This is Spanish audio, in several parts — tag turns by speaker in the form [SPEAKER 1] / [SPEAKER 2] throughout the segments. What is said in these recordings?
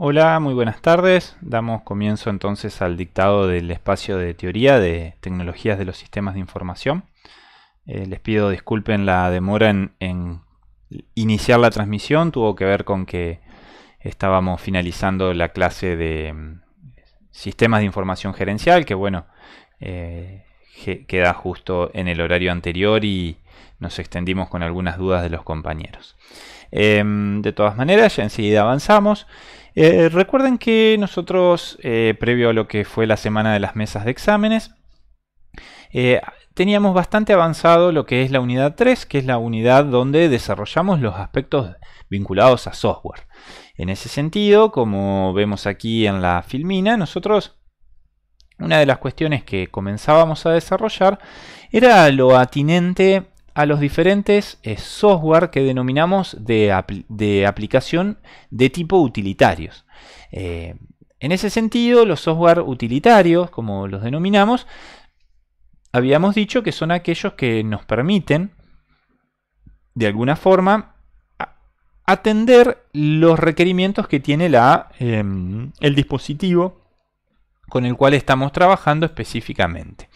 [SPEAKER 1] Hola, muy buenas tardes. Damos comienzo entonces al dictado del espacio de teoría de tecnologías de los sistemas de información. Eh, les pido disculpen la demora en, iniciar la transmisión. Tuvo que ver con que estábamos finalizando la clase de mm, sistemas de información gerencial, que bueno, eh, queda justo en el horario anterior y nos extendimos con algunas dudas de los compañeros. Em, de todas maneras, ya enseguida avanzamos. Eh, recuerden que nosotros, eh, previo a lo que fue la semana de las mesas de exámenes, eh, teníamos bastante avanzado lo que es la unidad 3, que es la unidad donde desarrollamos los aspectos vinculados a software. En ese sentido, como vemos aquí en la filmina, nosotros una de las cuestiones que comenzábamos a desarrollar era lo atinente a los diferentes eh, software que denominamos de, aplicación de tipo utilitarios. Eh, en ese sentido, los software utilitarios, como los denominamos, habíamos dicho que son aquellos que nos permiten, de alguna forma, atender los requerimientos que tiene la, em, el dispositivo con el cual estamos trabajando específicamente.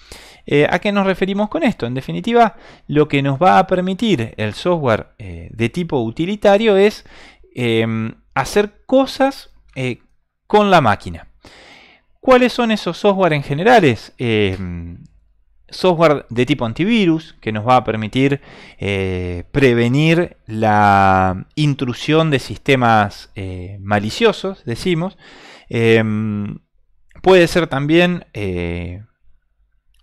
[SPEAKER 1] Eh, ¿A qué nos referimos con esto? En definitiva, lo que nos va a permitir el software eh, de tipo utilitario es em, hacer cosas eh, con la máquina. ¿Cuáles son esos software en generales? Em, software de tipo antivirus que nos va a permitir prevenir la intrusión de sistemas maliciosos, decimos. Em, puede ser también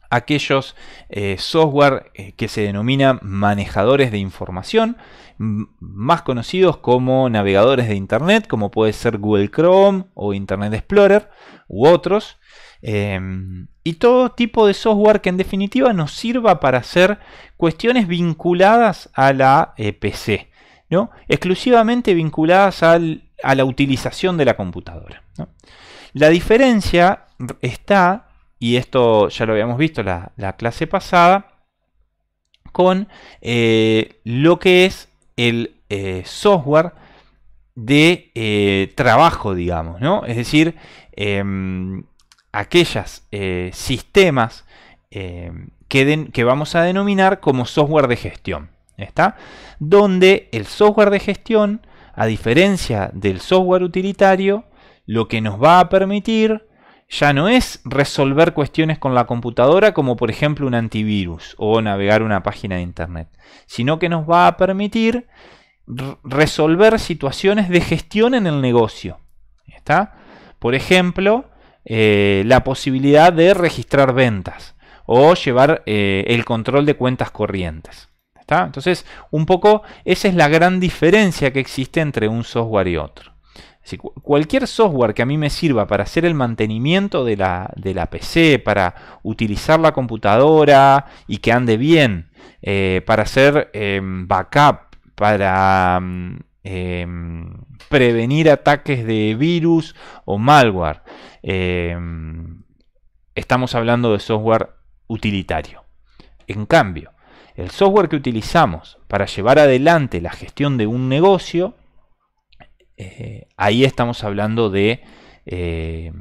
[SPEAKER 1] aquellos eh, software eh, que se denominan manejadores de información, más conocidos como navegadores de Internet, como puede ser Google Chrome o Internet Explorer u otros, em, y todo tipo de software que en definitiva nos sirva para hacer cuestiones vinculadas a la eh, PC, ¿no? exclusivamente vinculadas a la utilización de la computadora. La diferencia está y esto ya lo habíamos visto la, la clase pasada, con eh, lo que es el eh, software de eh, trabajo, digamos, ¿no? Es decir, em, aquellos sistemas em, que, que vamos a denominar como software de gestión, ¿está? Donde el software de gestión, a diferencia del software utilitario, lo que nos va a permitir ya no es resolver cuestiones con la computadora como por ejemplo un antivirus o navegar una página de internet, sino que nos va a permitir resolver situaciones de gestión en el negocio. ¿Está? Por ejemplo, eh, la posibilidad de registrar ventas o llevar eh, el control de cuentas corrientes. ¿Está? Entonces, un poco esa es la gran diferencia que existe entre un software y otro cualquier software que a mí me sirva para hacer el mantenimiento de la, PC, para utilizar la computadora y que ande bien, eh, para hacer em, backup, para em, prevenir ataques de virus o malware, em, estamos hablando de software utilitario. En cambio, el software que utilizamos para llevar adelante la gestión de un negocio eh, ahí estamos hablando de eh,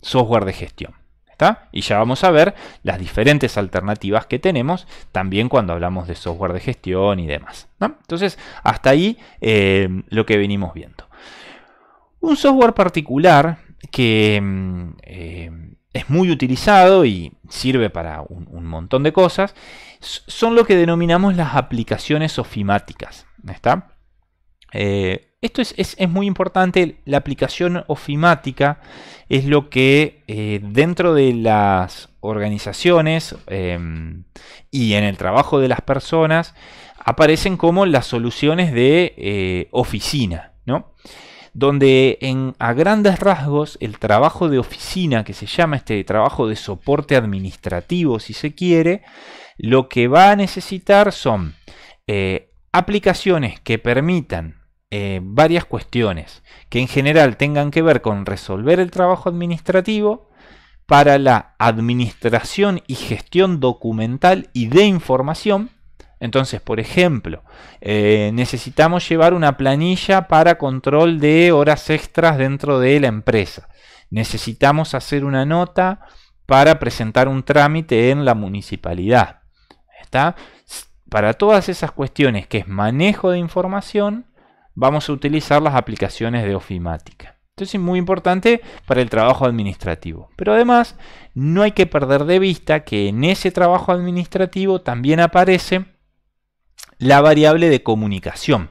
[SPEAKER 1] software de gestión. ¿está? Y ya vamos a ver las diferentes alternativas que tenemos también cuando hablamos de software de gestión y demás. Entonces, hasta ahí eh, lo que venimos viendo. Un software particular que mm, es muy utilizado y sirve para un, montón de cosas, son lo que denominamos las aplicaciones ofimáticas. ¿está? Esto es, muy importante, la aplicación ofimática es lo que eh, dentro de las organizaciones em, y en el trabajo de las personas aparecen como las soluciones de eh, oficina, ¿no? donde en, a grandes rasgos el trabajo de oficina, que se llama este trabajo de soporte administrativo si se quiere, lo que va a necesitar son eh, aplicaciones que permitan eh, varias cuestiones que en general tengan que ver con resolver el trabajo administrativo para la administración y gestión documental y de información. Entonces, por ejemplo, eh, necesitamos llevar una planilla para control de horas extras dentro de la empresa. Necesitamos hacer una nota para presentar un trámite en la municipalidad. ¿Está? Para todas esas cuestiones que es manejo de información, vamos a utilizar las aplicaciones de ofimática. Entonces es muy importante para el trabajo administrativo. Pero además no hay que perder de vista que en ese trabajo administrativo también aparece la variable de comunicación.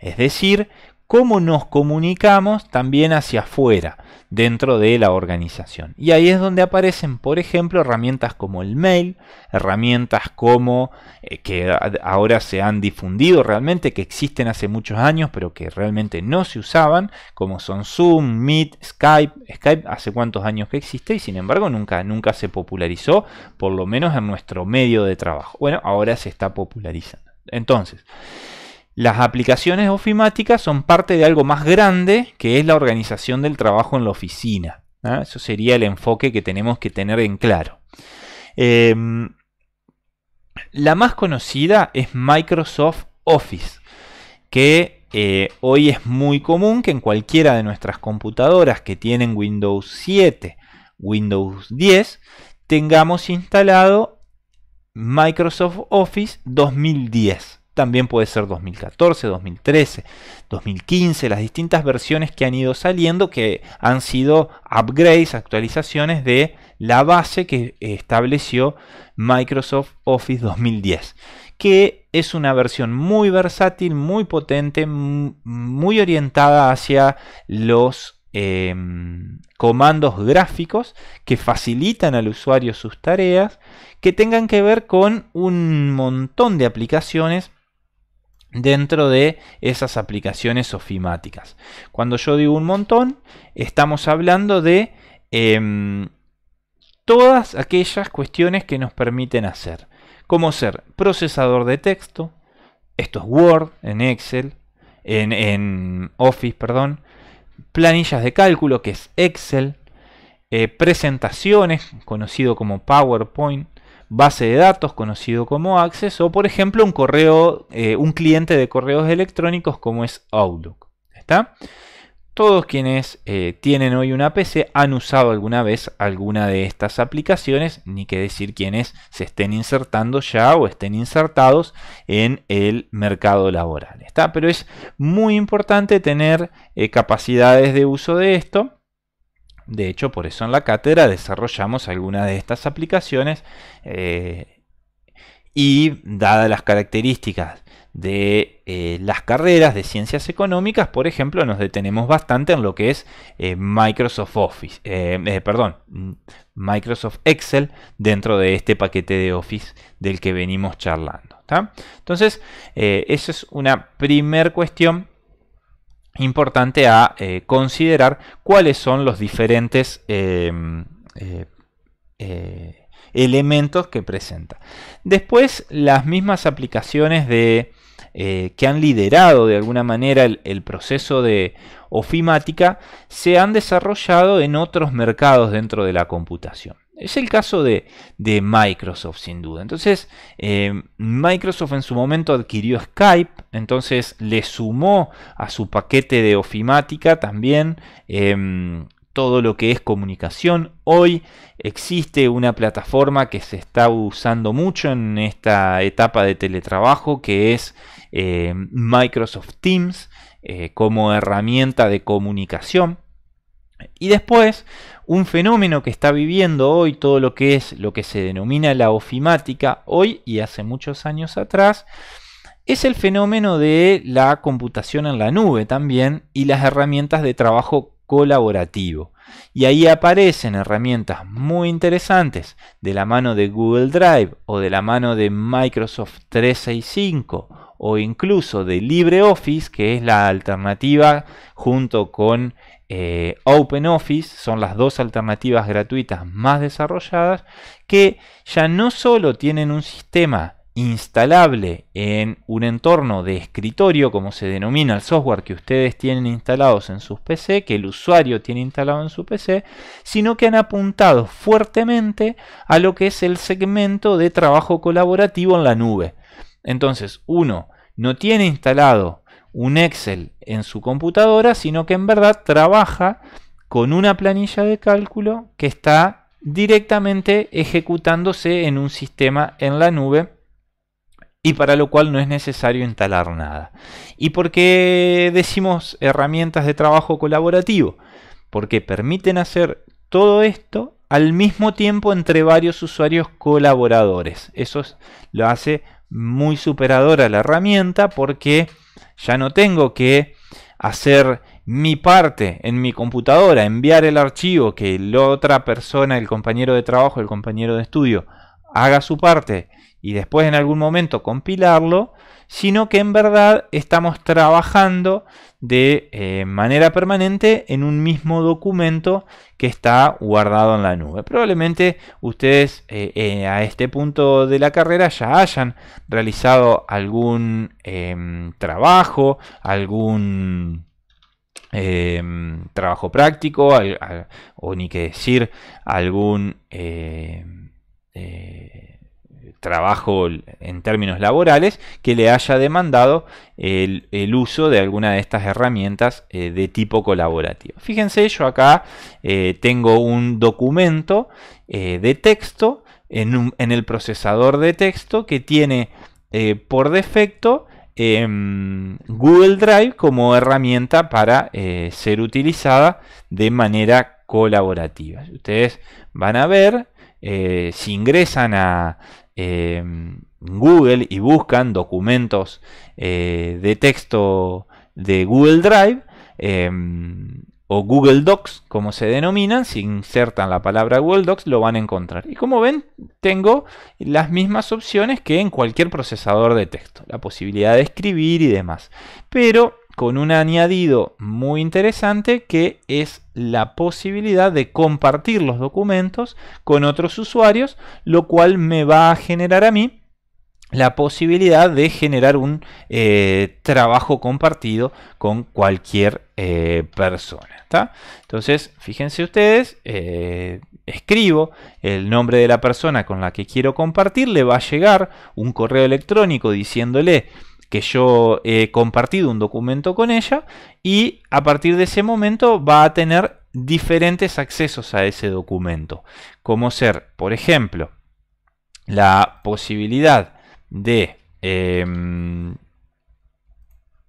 [SPEAKER 1] Es decir, cómo nos comunicamos también hacia afuera dentro de la organización. Y ahí es donde aparecen, por ejemplo, herramientas como el mail, herramientas como eh, que ahora se han difundido realmente, que existen hace muchos años, pero que realmente no se usaban, como son Zoom, Meet, Skype. Skype hace cuántos años que existe y sin embargo nunca, nunca se popularizó, por lo menos en nuestro medio de trabajo. Bueno, ahora se está popularizando. Entonces, las aplicaciones ofimáticas son parte de algo más grande que es la organización del trabajo en la oficina. Eso sería el enfoque que tenemos que tener en claro. Em, la más conocida es Microsoft Office, que eh, hoy es muy común que en cualquiera de nuestras computadoras que tienen Windows 7, Windows 10, tengamos instalado Microsoft Office 2010 también puede ser 2014, 2013, 2015, las distintas versiones que han ido saliendo, que han sido upgrades, actualizaciones de la base que estableció Microsoft Office 2010, que es una versión muy versátil, muy potente, muy orientada hacia los em, comandos gráficos que facilitan al usuario sus tareas, que tengan que ver con un montón de aplicaciones dentro de esas aplicaciones ofimáticas. Cuando yo digo un montón, estamos hablando de em, todas aquellas cuestiones que nos permiten hacer, como ser procesador de texto, esto es Word en Excel, en, Office, perdón, planillas de cálculo que es Excel, eh, presentaciones, conocido como PowerPoint, base de datos conocido como Access o por ejemplo un correo, eh, un cliente de correos electrónicos como es Outlook. ¿Está? Todos quienes eh, tienen hoy una PC han usado alguna vez alguna de estas aplicaciones, ni que decir quienes se estén insertando ya o estén insertados en el mercado laboral. ¿está? Pero es muy importante tener eh, capacidades de uso de esto de hecho, por eso en la cátedra desarrollamos algunas de estas aplicaciones eh, y dadas las características de eh, las carreras de ciencias económicas, por ejemplo, nos detenemos bastante en lo que es eh, Microsoft Office, perdón, Microsoft Excel dentro de este paquete de Office del que venimos charlando. Entonces, esa es una primer cuestión importante a eh, considerar cuáles son los diferentes eh, eh, elementos que presenta. Después, las mismas aplicaciones de, que han liderado de alguna manera el, proceso de ofimática se han desarrollado en otros mercados dentro de la computación. Es el caso de, Microsoft, sin duda. Entonces, eh, Microsoft en su momento adquirió Skype, entonces le sumó a su paquete de ofimática también em, todo lo que es comunicación. Hoy existe una plataforma que se está usando mucho en esta etapa de teletrabajo, que es eh, Microsoft Teams, eh, como herramienta de comunicación. Y después, un fenómeno que está viviendo hoy todo lo que es lo que se denomina la ofimática, hoy y hace muchos años atrás, es el fenómeno de la computación en la nube también y las herramientas de trabajo colaborativo. Y ahí aparecen herramientas muy interesantes de la mano de Google Drive o de la mano de Microsoft 365 o incluso de LibreOffice, que es la alternativa junto con eh, OpenOffice son las dos alternativas gratuitas más desarrolladas que ya no solo tienen un sistema instalable en un entorno de escritorio, como se denomina el software que ustedes tienen instalados en sus PC, que el usuario tiene instalado en su PC, sino que han apuntado fuertemente a lo que es el segmento de trabajo colaborativo en la nube. Entonces, uno no tiene instalado un Excel en su computadora, sino que en verdad trabaja con una planilla de cálculo que está directamente ejecutándose en un sistema en la nube y para lo cual no es necesario instalar nada. ¿Y por qué decimos herramientas de trabajo colaborativo? Porque permiten hacer todo esto al mismo tiempo entre varios usuarios colaboradores. Eso lo hace muy superadora la herramienta porque ya no tengo que hacer mi parte en mi computadora, enviar el archivo, que la otra persona, el compañero de trabajo, el compañero de estudio, haga su parte y después en algún momento compilarlo, sino que en verdad estamos trabajando de eh, manera permanente en un mismo documento que está guardado en la nube. Probablemente ustedes eh, eh, a este punto de la carrera ya hayan realizado algún em, trabajo, algún... Em, trabajo práctico, o ni que decir, algún em, trabajo en términos laborales que le haya demandado el, uso de alguna de estas herramientas eh, de tipo colaborativo. Fíjense, yo acá eh, tengo un documento eh, de texto en, el procesador de texto que tiene por defecto em, Google Drive como herramienta para ser utilizada de manera colaborativa. Ustedes van a ver si ingresan a, Google y buscan documentos eh, de texto de Google Drive em, o Google Docs, como se denominan, si insertan la palabra Google Docs lo van a encontrar. Y como ven, tengo las mismas opciones que en cualquier procesador de texto, la posibilidad de escribir y demás. Pero con un añadido muy interesante que es la posibilidad de compartir los documentos con otros usuarios, lo cual me va a generar a mí la posibilidad de generar un eh, trabajo compartido con cualquier eh, persona. Entonces, fíjense ustedes, eh, escribo el nombre de la persona con la que quiero compartir, le va a llegar un correo electrónico diciéndole que yo he compartido un documento con ella y a partir de ese momento va a tener diferentes accesos a ese documento, como ser, por ejemplo, la posibilidad de em,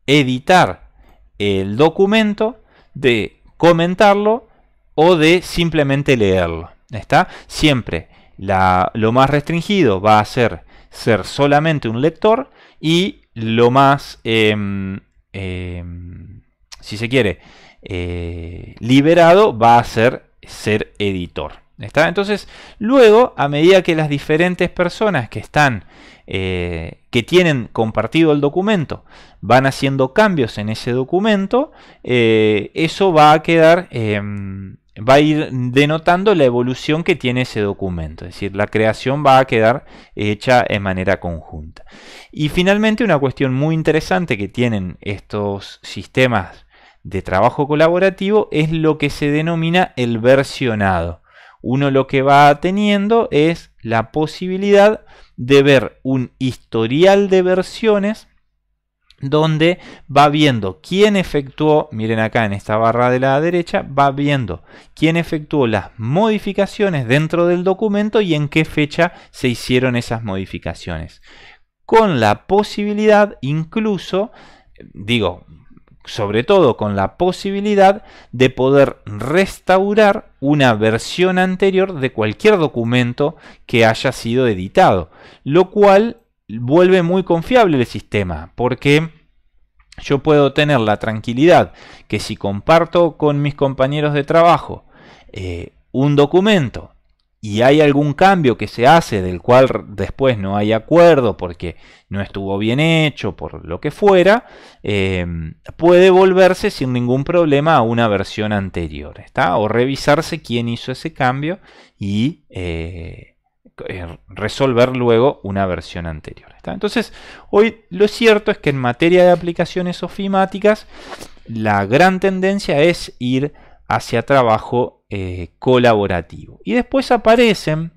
[SPEAKER 1] editar el documento, de comentarlo o de simplemente leerlo. ¿Está? Siempre lo más restringido va a ser ser solamente un lector y lo más, em, em, si se quiere, eh, liberado va a ser ser editor. Entonces, luego, a medida que las diferentes personas que están, eh, que tienen compartido el documento, van haciendo cambios en ese documento, eh, eso va a quedar em, va a ir denotando la evolución que tiene ese documento, es decir, la creación va a quedar hecha en manera conjunta. Y finalmente una cuestión muy interesante que tienen estos sistemas de trabajo colaborativo es lo que se denomina el versionado. Uno lo que va teniendo es la posibilidad de ver un historial de versiones donde va viendo quién efectuó, miren acá en esta barra de la derecha, va viendo quién efectuó las modificaciones dentro del documento y en qué fecha se hicieron esas modificaciones. Con la posibilidad incluso, digo, sobre todo con la posibilidad de poder restaurar una versión anterior de cualquier documento que haya sido editado, lo cual vuelve muy confiable el sistema, porque yo puedo tener la tranquilidad que si comparto con mis compañeros de trabajo eh, un documento y hay algún cambio que se hace del cual después no hay acuerdo porque no estuvo bien hecho, por lo que fuera, eh, puede volverse sin ningún problema a una versión anterior, ¿está? O revisarse quién hizo ese cambio y... Eh, eh, resolver luego una versión anterior. Entonces, hoy lo cierto es que en materia de aplicaciones ofimáticas, la gran tendencia es ir hacia trabajo eh, colaborativo. Y después aparecen,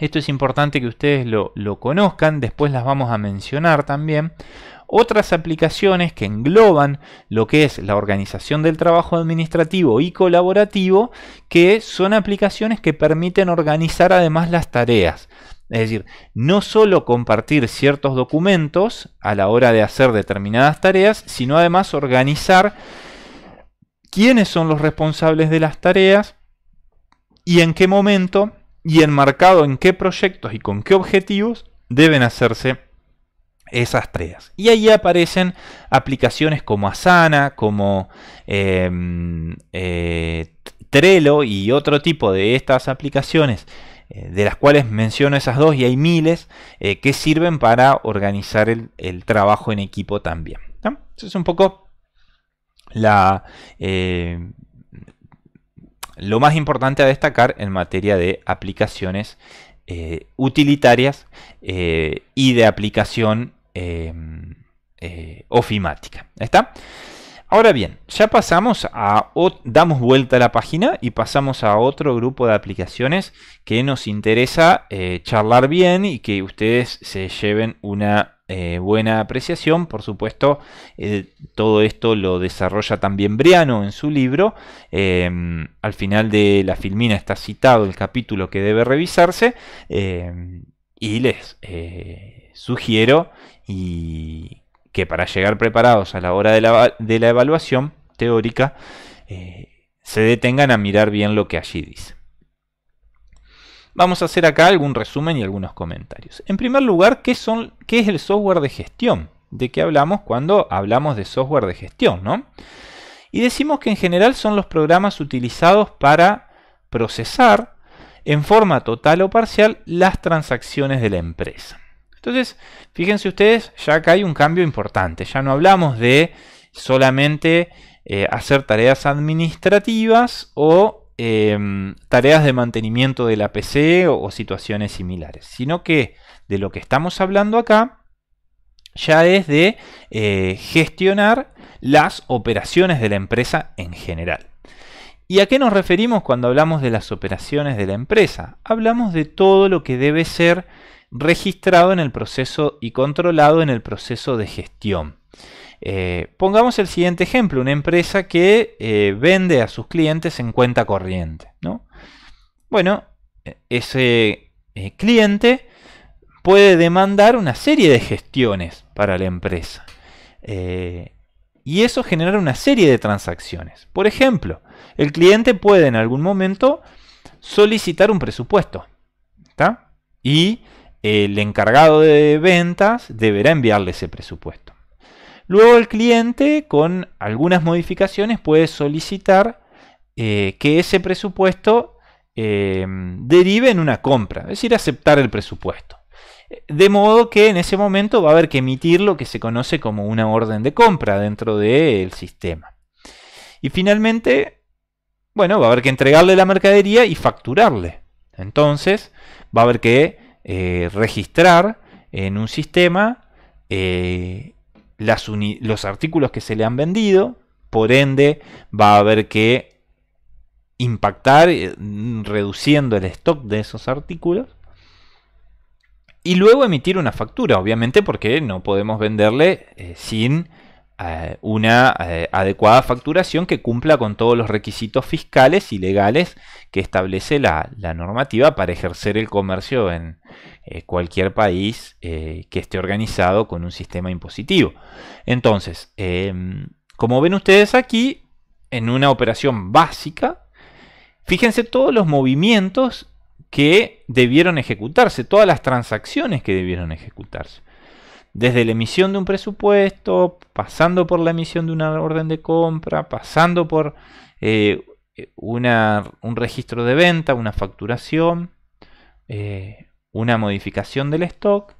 [SPEAKER 1] esto es importante que ustedes lo, lo conozcan, después las vamos a mencionar también, otras aplicaciones que engloban lo que es la organización del trabajo administrativo y colaborativo, que son aplicaciones que permiten organizar además las tareas. Es decir, no solo compartir ciertos documentos a la hora de hacer determinadas tareas, sino además organizar quiénes son los responsables de las tareas y en qué momento y enmarcado en qué proyectos y con qué objetivos deben hacerse esas tres. Y ahí aparecen aplicaciones como Asana, como em, eh, Trello y otro tipo de estas aplicaciones, eh, de las cuales menciono esas dos y hay miles eh, que sirven para organizar el, trabajo en equipo también. Eso es un poco la, em, lo más importante a destacar en materia de aplicaciones eh, utilitarias eh, y de aplicación em, eh, ofimática. ¿Está? Ahora bien, ya pasamos a, damos vuelta a la página y pasamos a otro grupo de aplicaciones que nos interesa charlar bien y que ustedes se lleven una eh, buena apreciación. Por supuesto, eh, todo esto lo desarrolla también Briano en su libro. Em, al final de la filmina está citado el capítulo que debe revisarse. Em, y les eh, sugiero y que para llegar preparados a la hora de la, de la evaluación teórica, se detengan a mirar bien lo que allí dice. Vamos a hacer acá algún resumen y algunos comentarios. En primer lugar, ¿qué, es el software de gestión? ¿De qué hablamos cuando hablamos de software de gestión? Y decimos que en general son los programas utilizados para procesar en forma total o parcial las transacciones de la empresa. Entonces, fíjense ustedes, ya acá hay un cambio importante. Ya no hablamos de solamente eh, hacer tareas administrativas o Em, tareas de mantenimiento de la PC o, situaciones similares, sino que de lo que estamos hablando acá ya es de eh, gestionar las operaciones de la empresa en general. ¿Y a qué nos referimos cuando hablamos de las operaciones de la empresa? Hablamos de todo lo que debe ser registrado en el proceso y controlado en el proceso de gestión. Eh, pongamos el siguiente ejemplo, una empresa que eh, vende a sus clientes en cuenta corriente. ¿no? Bueno, e, ese eh, cliente puede demandar una serie de gestiones para la empresa. y eso genera una serie de transacciones. Por ejemplo, el cliente puede en algún momento solicitar un presupuesto. Y el encargado de ventas deberá enviarle ese presupuesto. Luego el cliente, con algunas modificaciones, puede solicitar eh, que ese presupuesto eh, derive en una compra, es decir, aceptar el presupuesto. Eh, de modo que en ese momento va a haber que emitir lo que se conoce como una orden de compra dentro del sistema. Y finalmente, bueno, va a haber que entregarle la mercadería y facturarle. Entonces, va a haber que registrar en un sistema los artículos que se le han vendido, por ende va a haber que impactar eh, reduciendo el stock de esos artículos y luego emitir una factura, obviamente porque no podemos venderle eh, sin eh, una eh, adecuada facturación que cumpla con todos los requisitos fiscales y legales que establece la, normativa para ejercer el comercio en eh, cualquier país que esté organizado con un sistema impositivo. Entonces, em, como ven ustedes aquí, en una operación básica, fíjense todos los movimientos que debieron ejecutarse, todas las transacciones que debieron ejecutarse desde la emisión de un presupuesto, pasando por la emisión de una orden de compra, pasando por eh, un registro de venta, una facturación, eh, una modificación del stock.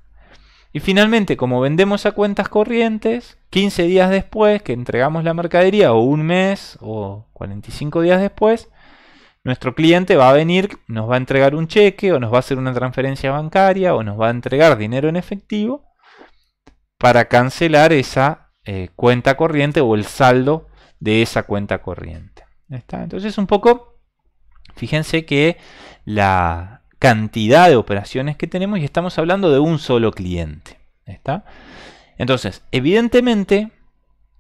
[SPEAKER 1] Y finalmente, como vendemos a cuentas corrientes, 15 días después que entregamos la mercadería, o un mes, o 45 días después, nuestro cliente va a venir, nos va a entregar un cheque, o nos va a hacer una transferencia bancaria, o nos va a entregar dinero en efectivo para cancelar esa eh, cuenta corriente o el saldo de esa cuenta corriente. ¿Está? Entonces un poco, fíjense que la cantidad de operaciones que tenemos y estamos hablando de un solo cliente. ¿Está? Entonces, evidentemente,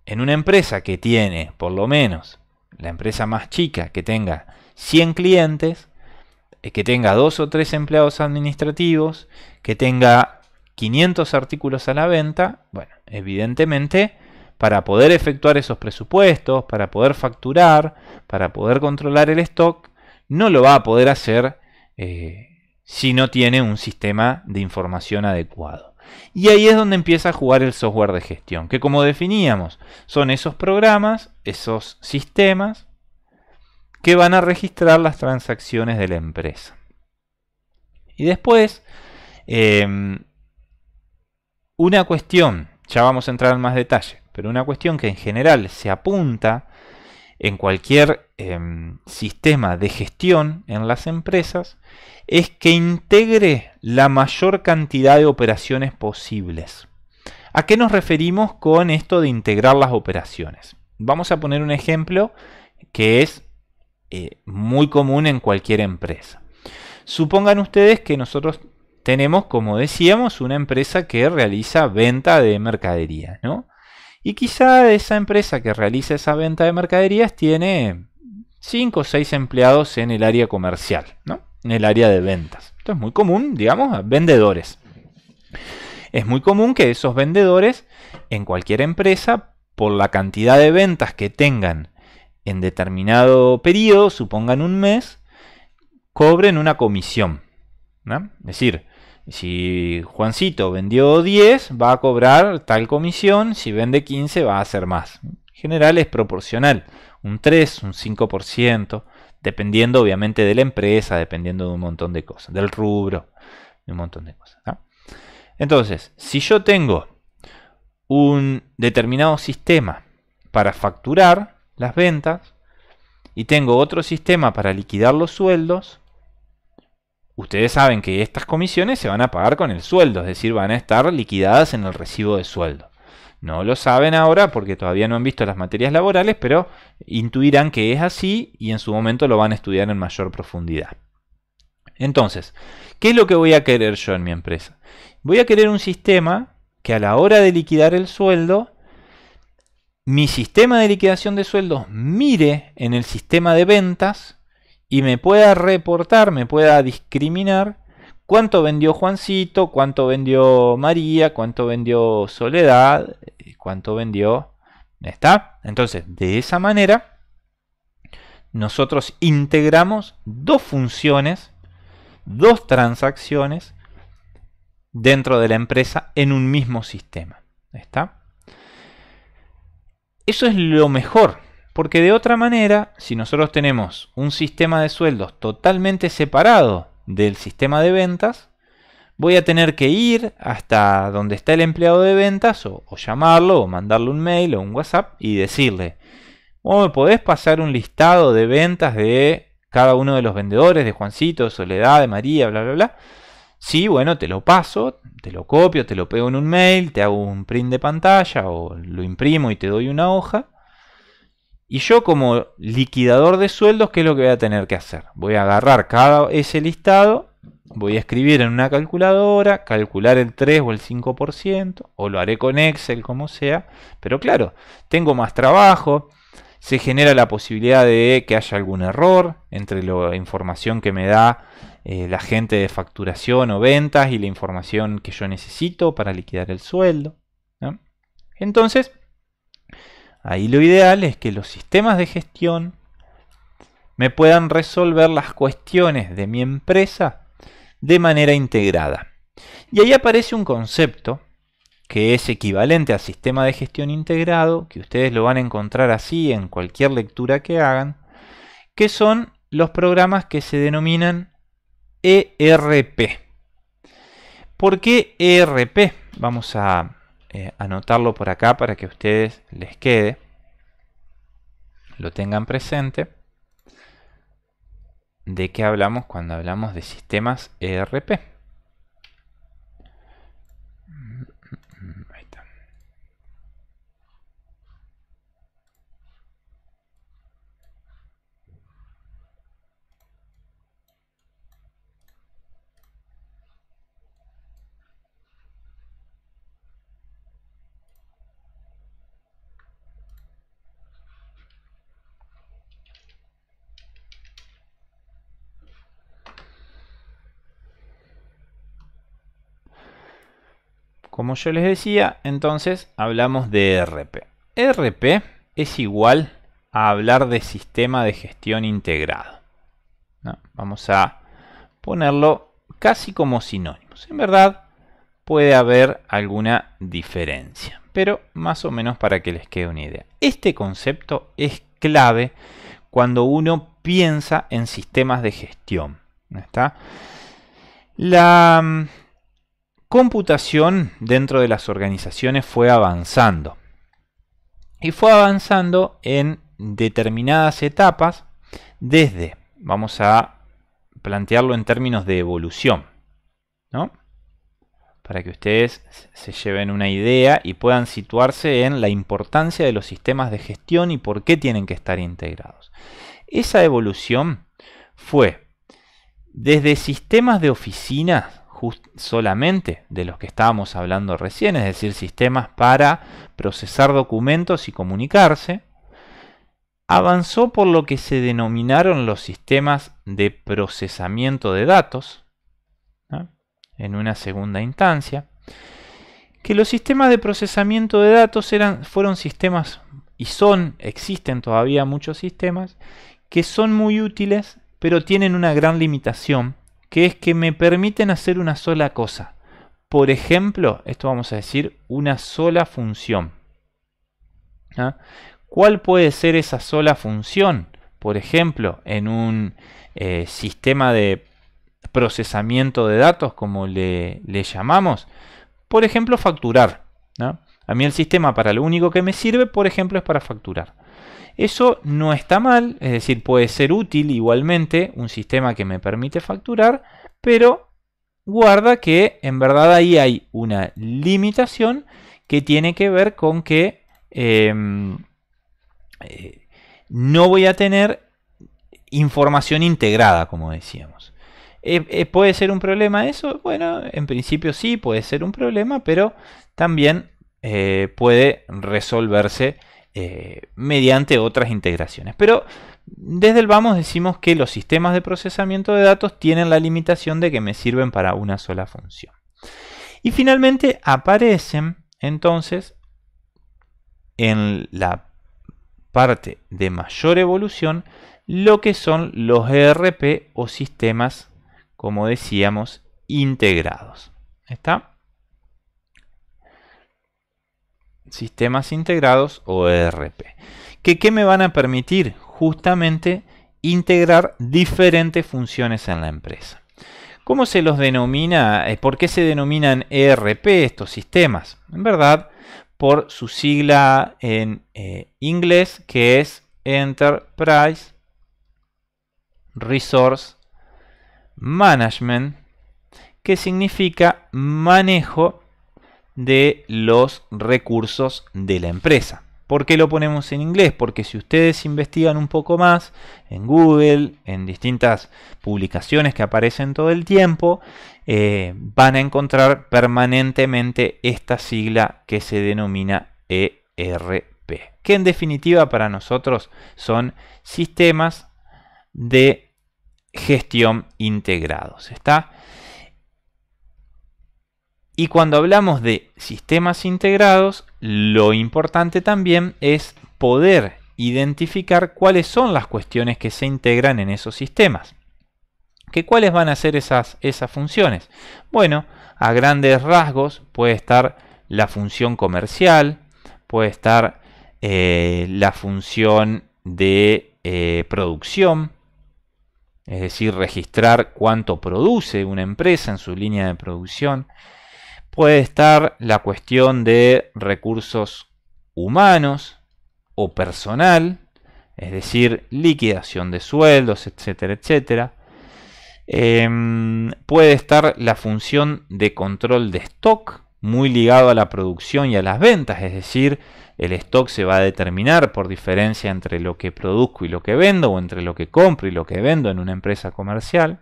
[SPEAKER 1] en una empresa que tiene, por lo menos, la empresa más chica que tenga 100 clientes, eh, que tenga dos o tres empleados administrativos, que tenga 500 artículos a la venta, bueno, evidentemente para poder efectuar esos presupuestos, para poder facturar, para poder controlar el stock, no lo va a poder hacer eh, si no tiene un sistema de información adecuado. Y ahí es donde empieza a jugar el software de gestión, que como definíamos, son esos programas, esos sistemas que van a registrar las transacciones de la empresa. Y después, eh, una cuestión, ya vamos a entrar en más detalle, pero una cuestión que en general se apunta en cualquier em, sistema de gestión en las empresas es que integre la mayor cantidad de operaciones posibles. ¿A qué nos referimos con esto de integrar las operaciones? Vamos a poner un ejemplo que es eh, muy común en cualquier empresa. Supongan ustedes que nosotros tenemos, como decíamos, una empresa que realiza venta de mercadería, ¿no? Y quizá esa empresa que realiza esa venta de mercaderías tiene 5 o 6 empleados en el área comercial, ¿no? En el área de ventas. Esto es muy común, digamos, a vendedores. Es muy común que esos vendedores en cualquier empresa, por la cantidad de ventas que tengan en determinado periodo, supongan un mes, cobren una comisión. ¿no? Es decir, si Juancito vendió 10, va a cobrar tal comisión, si vende 15 va a hacer más. En general es proporcional, un 3, un 5%, dependiendo obviamente de la empresa, dependiendo de un montón de cosas, del rubro, de un montón de cosas. Entonces, si yo tengo un determinado sistema para facturar las ventas y tengo otro sistema para liquidar los sueldos, ustedes saben que estas comisiones se van a pagar con el sueldo, es decir, van a estar liquidadas en el recibo de sueldo. No lo saben ahora porque todavía no han visto las materias laborales, pero intuirán que es así y en su momento lo van a estudiar en mayor profundidad. Entonces, ¿qué es lo que voy a querer yo en mi empresa? Voy a querer un sistema que a la hora de liquidar el sueldo, mi sistema de liquidación de sueldos mire en el sistema de ventas y me pueda reportar, me pueda discriminar cuánto vendió Juancito, cuánto vendió María, cuánto vendió Soledad, eh, cuánto vendió... ¿Está? Entonces, de esa manera, nosotros integramos dos funciones, dos transacciones dentro de la empresa en un mismo sistema. ¿Está? Eso es lo mejor porque de otra manera, si nosotros tenemos un sistema de sueldos totalmente separado del sistema de ventas, voy a tener que ir hasta donde está el empleado de ventas o, llamarlo o mandarle un mail o un WhatsApp y decirle, me podés pasar un listado de ventas de cada uno de los vendedores, de Juancito, de Soledad, de María, bla, bla, bla. Sí, bueno, te lo paso, te lo copio, te lo pego en un mail, te hago un print de pantalla o lo imprimo y te doy una hoja. Y yo como liquidador de sueldos, ¿qué es lo que voy a tener que hacer? Voy a agarrar cada ese listado, voy a escribir en una calculadora, calcular el 3 o el 5%, o lo haré con Excel, como sea. Pero claro, tengo más trabajo, se genera la posibilidad de que haya algún error entre la información que me da eh, la gente de facturación o ventas y la información que yo necesito para liquidar el sueldo. Entonces, Ahí lo ideal es que los sistemas de gestión me puedan resolver las cuestiones de mi empresa de manera integrada. Y ahí aparece un concepto que es equivalente al sistema de gestión integrado, que ustedes lo van a encontrar así en cualquier lectura que hagan, que son los programas que se denominan ERP. ¿Por qué ERP? Vamos a eh, anotarlo por acá para que a ustedes les quede, lo tengan presente, de qué hablamos cuando hablamos de sistemas ERP. Como yo les decía, entonces hablamos de e RP. E RP es igual a hablar de sistema de gestión integrado. Vamos a ponerlo casi como sinónimos. En verdad puede haber alguna diferencia, pero más o menos para que les quede una idea. Este concepto es clave cuando uno piensa en sistemas de gestión. ¿Está? La computación dentro de las organizaciones fue avanzando. Y fue avanzando en determinadas etapas desde, vamos a plantearlo en términos de evolución, para que ustedes se lleven una idea y puedan situarse en la importancia de los sistemas de gestión y por qué tienen que estar integrados. Esa evolución fue desde sistemas de oficinas solamente de los que estábamos hablando recién, es decir, sistemas para procesar documentos y comunicarse, avanzó por lo que se denominaron los sistemas de procesamiento de datos, en una segunda instancia, que los sistemas de procesamiento de datos eran, fueron sistemas, y son, existen todavía muchos sistemas, que son muy útiles, pero tienen una gran limitación, que es que me permiten hacer una sola cosa. Por ejemplo, esto vamos a decir una sola función. ¿Ah? ¿Cuál puede ser esa sola función? Por ejemplo, en un eh, sistema de procesamiento de datos, como le, llamamos. Por ejemplo, facturar. A mí el sistema para lo único que me sirve, por ejemplo, es para facturar. Eso no está mal, es decir, puede ser útil igualmente un sistema que me permite facturar, pero guarda que en verdad ahí hay una limitación que tiene que ver con que em, eh, no voy a tener información integrada, como decíamos. Eh, eh, ¿Puede ser un problema eso? Bueno, en principio sí, puede ser un problema, pero también puede resolverse eh, mediante otras integraciones. Pero desde el vamos decimos que los sistemas de procesamiento de datos tienen la limitación de que me sirven para una sola función. Y finalmente aparecen entonces en la parte de mayor evolución lo que son los ERP o sistemas, como decíamos, integrados. ¿Está? sistemas integrados o ERP. ¿Que, ¿Qué me van a permitir? Justamente integrar diferentes funciones en la empresa. ¿Cómo se los denomina? Eh, ¿Por qué se denominan ERP estos sistemas? En verdad, por su sigla en eh, inglés que es Enterprise Resource Management, que significa manejo de los recursos de la empresa. ¿Por qué lo ponemos en inglés? Porque si ustedes investigan un poco más en Google, en distintas publicaciones que aparecen todo el tiempo, eh, van a encontrar permanentemente esta sigla que se denomina ERP, que en definitiva para nosotros son sistemas de gestión integrados. ¿Está? Y cuando hablamos de sistemas integrados, lo importante también es poder identificar cuáles son las cuestiones que se integran en esos sistemas. ¿Cuáles van a ser esas, esas funciones? Bueno, a grandes rasgos puede estar la función comercial, puede estar eh, la función de eh, producción, es decir, registrar cuánto produce una empresa en su línea de producción, Puede estar la cuestión de recursos humanos o personal, es decir, liquidación de sueldos, etcétera, etcétera. Em, puede estar la función de control de stock, muy ligado a la producción y a las ventas, es decir, el stock se va a determinar por diferencia entre lo que produzco y lo que vendo, o entre lo que compro y lo que vendo en una empresa comercial.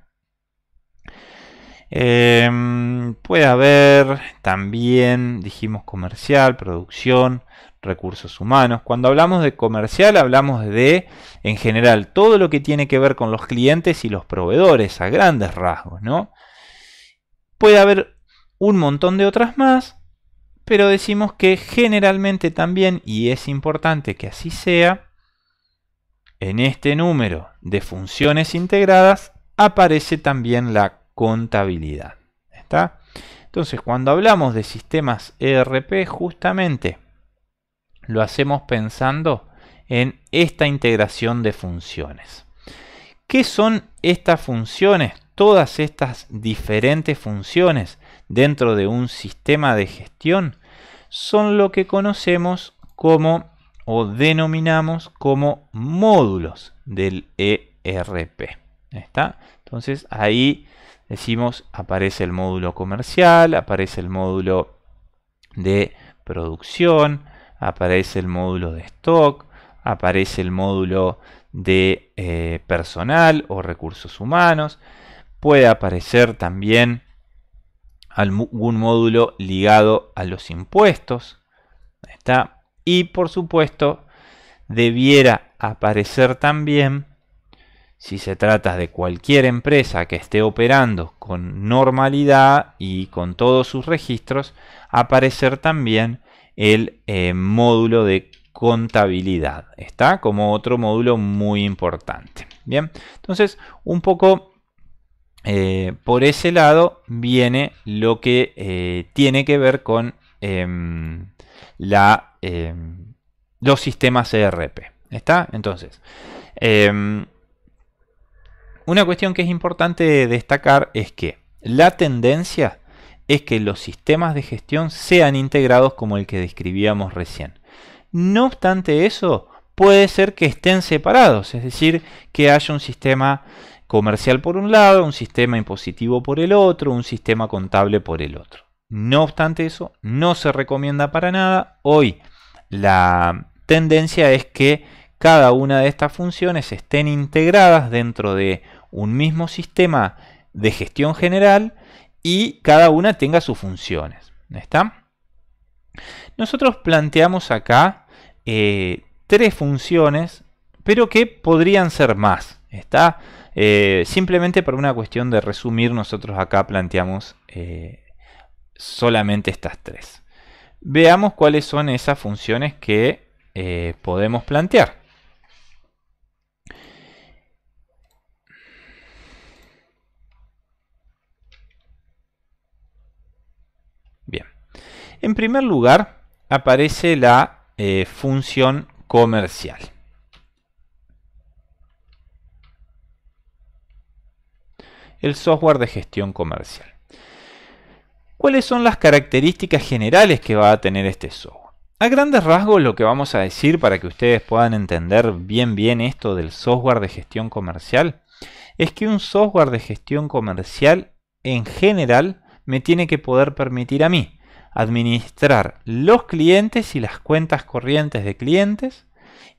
[SPEAKER 1] Em, puede haber también, dijimos comercial, producción, recursos humanos. Cuando hablamos de comercial hablamos de, en general, todo lo que tiene que ver con los clientes y los proveedores, a grandes rasgos, ¿no? Puede haber un montón de otras más, pero decimos que generalmente también, y es importante que así sea, en este número de funciones integradas aparece también la contabilidad. ¿Está? Entonces, cuando hablamos de sistemas ERP, justamente lo hacemos pensando en esta integración de funciones. ¿Qué son estas funciones? Todas estas diferentes funciones dentro de un sistema de gestión son lo que conocemos como o denominamos como módulos del ERP. ¿Está? Entonces ahí decimos, aparece el módulo comercial, aparece el módulo de producción, aparece el módulo de stock, aparece el módulo de eh, personal o recursos humanos. Puede aparecer también algún módulo ligado a los impuestos. Está. Y por supuesto, debiera aparecer también si se trata de cualquier empresa que esté operando con normalidad y con todos sus registros, aparecer también el eh, módulo de contabilidad. Está como otro módulo muy importante. Bien, entonces un poco eh, por ese lado viene lo que eh, tiene que ver con em, em, los sistemas ERP. ¿Está? Entonces, em, una cuestión que es importante destacar es que la tendencia es que los sistemas de gestión sean integrados como el que describíamos recién. No obstante eso, puede ser que estén separados, es decir, que haya un sistema comercial por un lado, un sistema impositivo por el otro, un sistema contable por el otro. No obstante eso, no se recomienda para nada. Hoy la tendencia es que cada una de estas funciones estén integradas dentro de un mismo sistema de gestión general y cada una tenga sus funciones. ¿Está? Nosotros planteamos acá eh, tres funciones, pero que podrían ser más. ¿Está? Eh, simplemente por una cuestión de resumir, nosotros acá planteamos eh, solamente estas tres. Veamos cuáles son esas funciones que podemos plantear. En primer lugar, aparece la eh, función comercial. El software de gestión comercial. ¿Cuáles son las características generales que va a tener este software? A grandes rasgos lo que vamos a decir para que ustedes puedan entender bien bien esto del software de gestión comercial es que un software de gestión comercial en general me tiene que poder permitir a mí administrar los clientes y las cuentas corrientes de clientes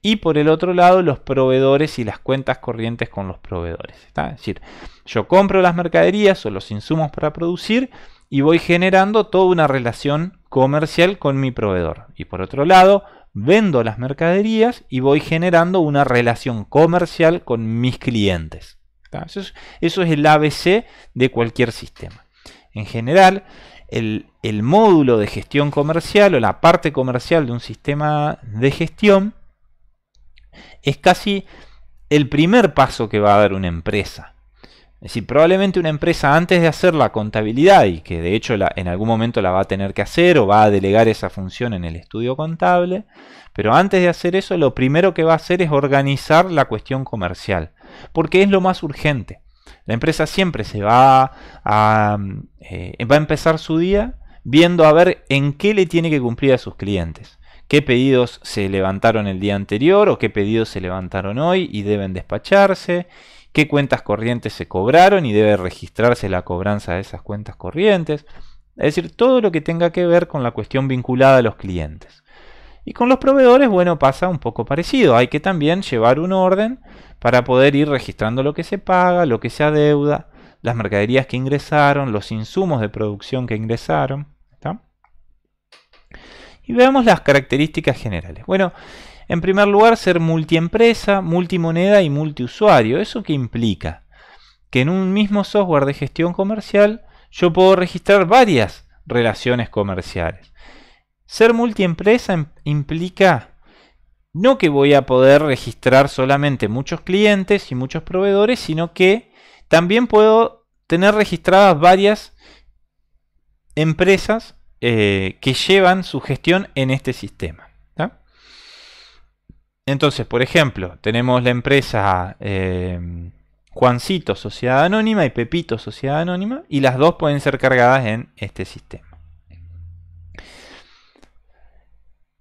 [SPEAKER 1] y por el otro lado los proveedores y las cuentas corrientes con los proveedores. Es decir, yo compro las mercaderías o los insumos para producir y voy generando toda una relación comercial con mi proveedor. Y por otro lado, vendo las mercaderías y voy generando una relación comercial con mis clientes. Eso, es, eso es el ABC de cualquier sistema. En general, el, módulo de gestión comercial o la parte comercial de un sistema de gestión es casi el primer paso que va a dar una empresa. Es decir, probablemente una empresa antes de hacer la contabilidad, y que de hecho en algún momento la va a tener que hacer o va a delegar esa función en el estudio contable, pero antes de hacer eso lo primero que va a hacer es organizar la cuestión comercial, porque es lo más urgente. La empresa siempre se va a, mm, eh, va a empezar su día viendo a ver en qué le tiene que cumplir a sus clientes. Qué pedidos se levantaron el día anterior o qué pedidos se levantaron hoy y deben despacharse. Qué cuentas corrientes se cobraron y debe registrarse la cobranza de esas cuentas corrientes. Es decir, todo lo que tenga que ver con la cuestión vinculada a los clientes. Y con los proveedores, bueno, pasa un poco parecido. Hay que también llevar un orden para poder ir registrando lo que se paga, lo que se adeuda, las mercaderías que ingresaron, los insumos de producción que ingresaron. Y veamos las características generales. Bueno, en primer lugar, ser multiempresa, multimoneda y multiusuario. ¿Eso qué implica? Que en un mismo software de gestión comercial yo puedo registrar varias relaciones comerciales. Ser multiempresa implica no que voy a poder registrar solamente muchos clientes y muchos proveedores, sino que también puedo tener registradas varias empresas eh, que llevan su gestión en este sistema. Entonces, por ejemplo, tenemos la empresa eh, Juancito Sociedad Anónima y Pepito Sociedad Anónima, y las dos pueden ser cargadas en este sistema.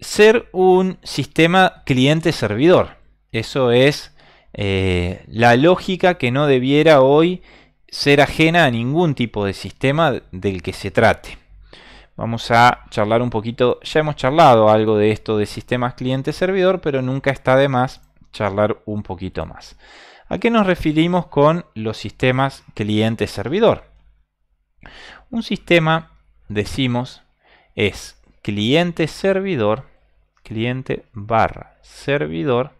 [SPEAKER 1] ser un sistema cliente-servidor. Eso es eh, la lógica que no debiera hoy ser ajena a ningún tipo de sistema del que se trate. Vamos a charlar un poquito, ya hemos charlado algo de esto de sistemas cliente-servidor, pero nunca está de más charlar un poquito más. ¿A qué nos referimos con los sistemas cliente-servidor? Un sistema, decimos, es cliente-servidor cliente barra servidor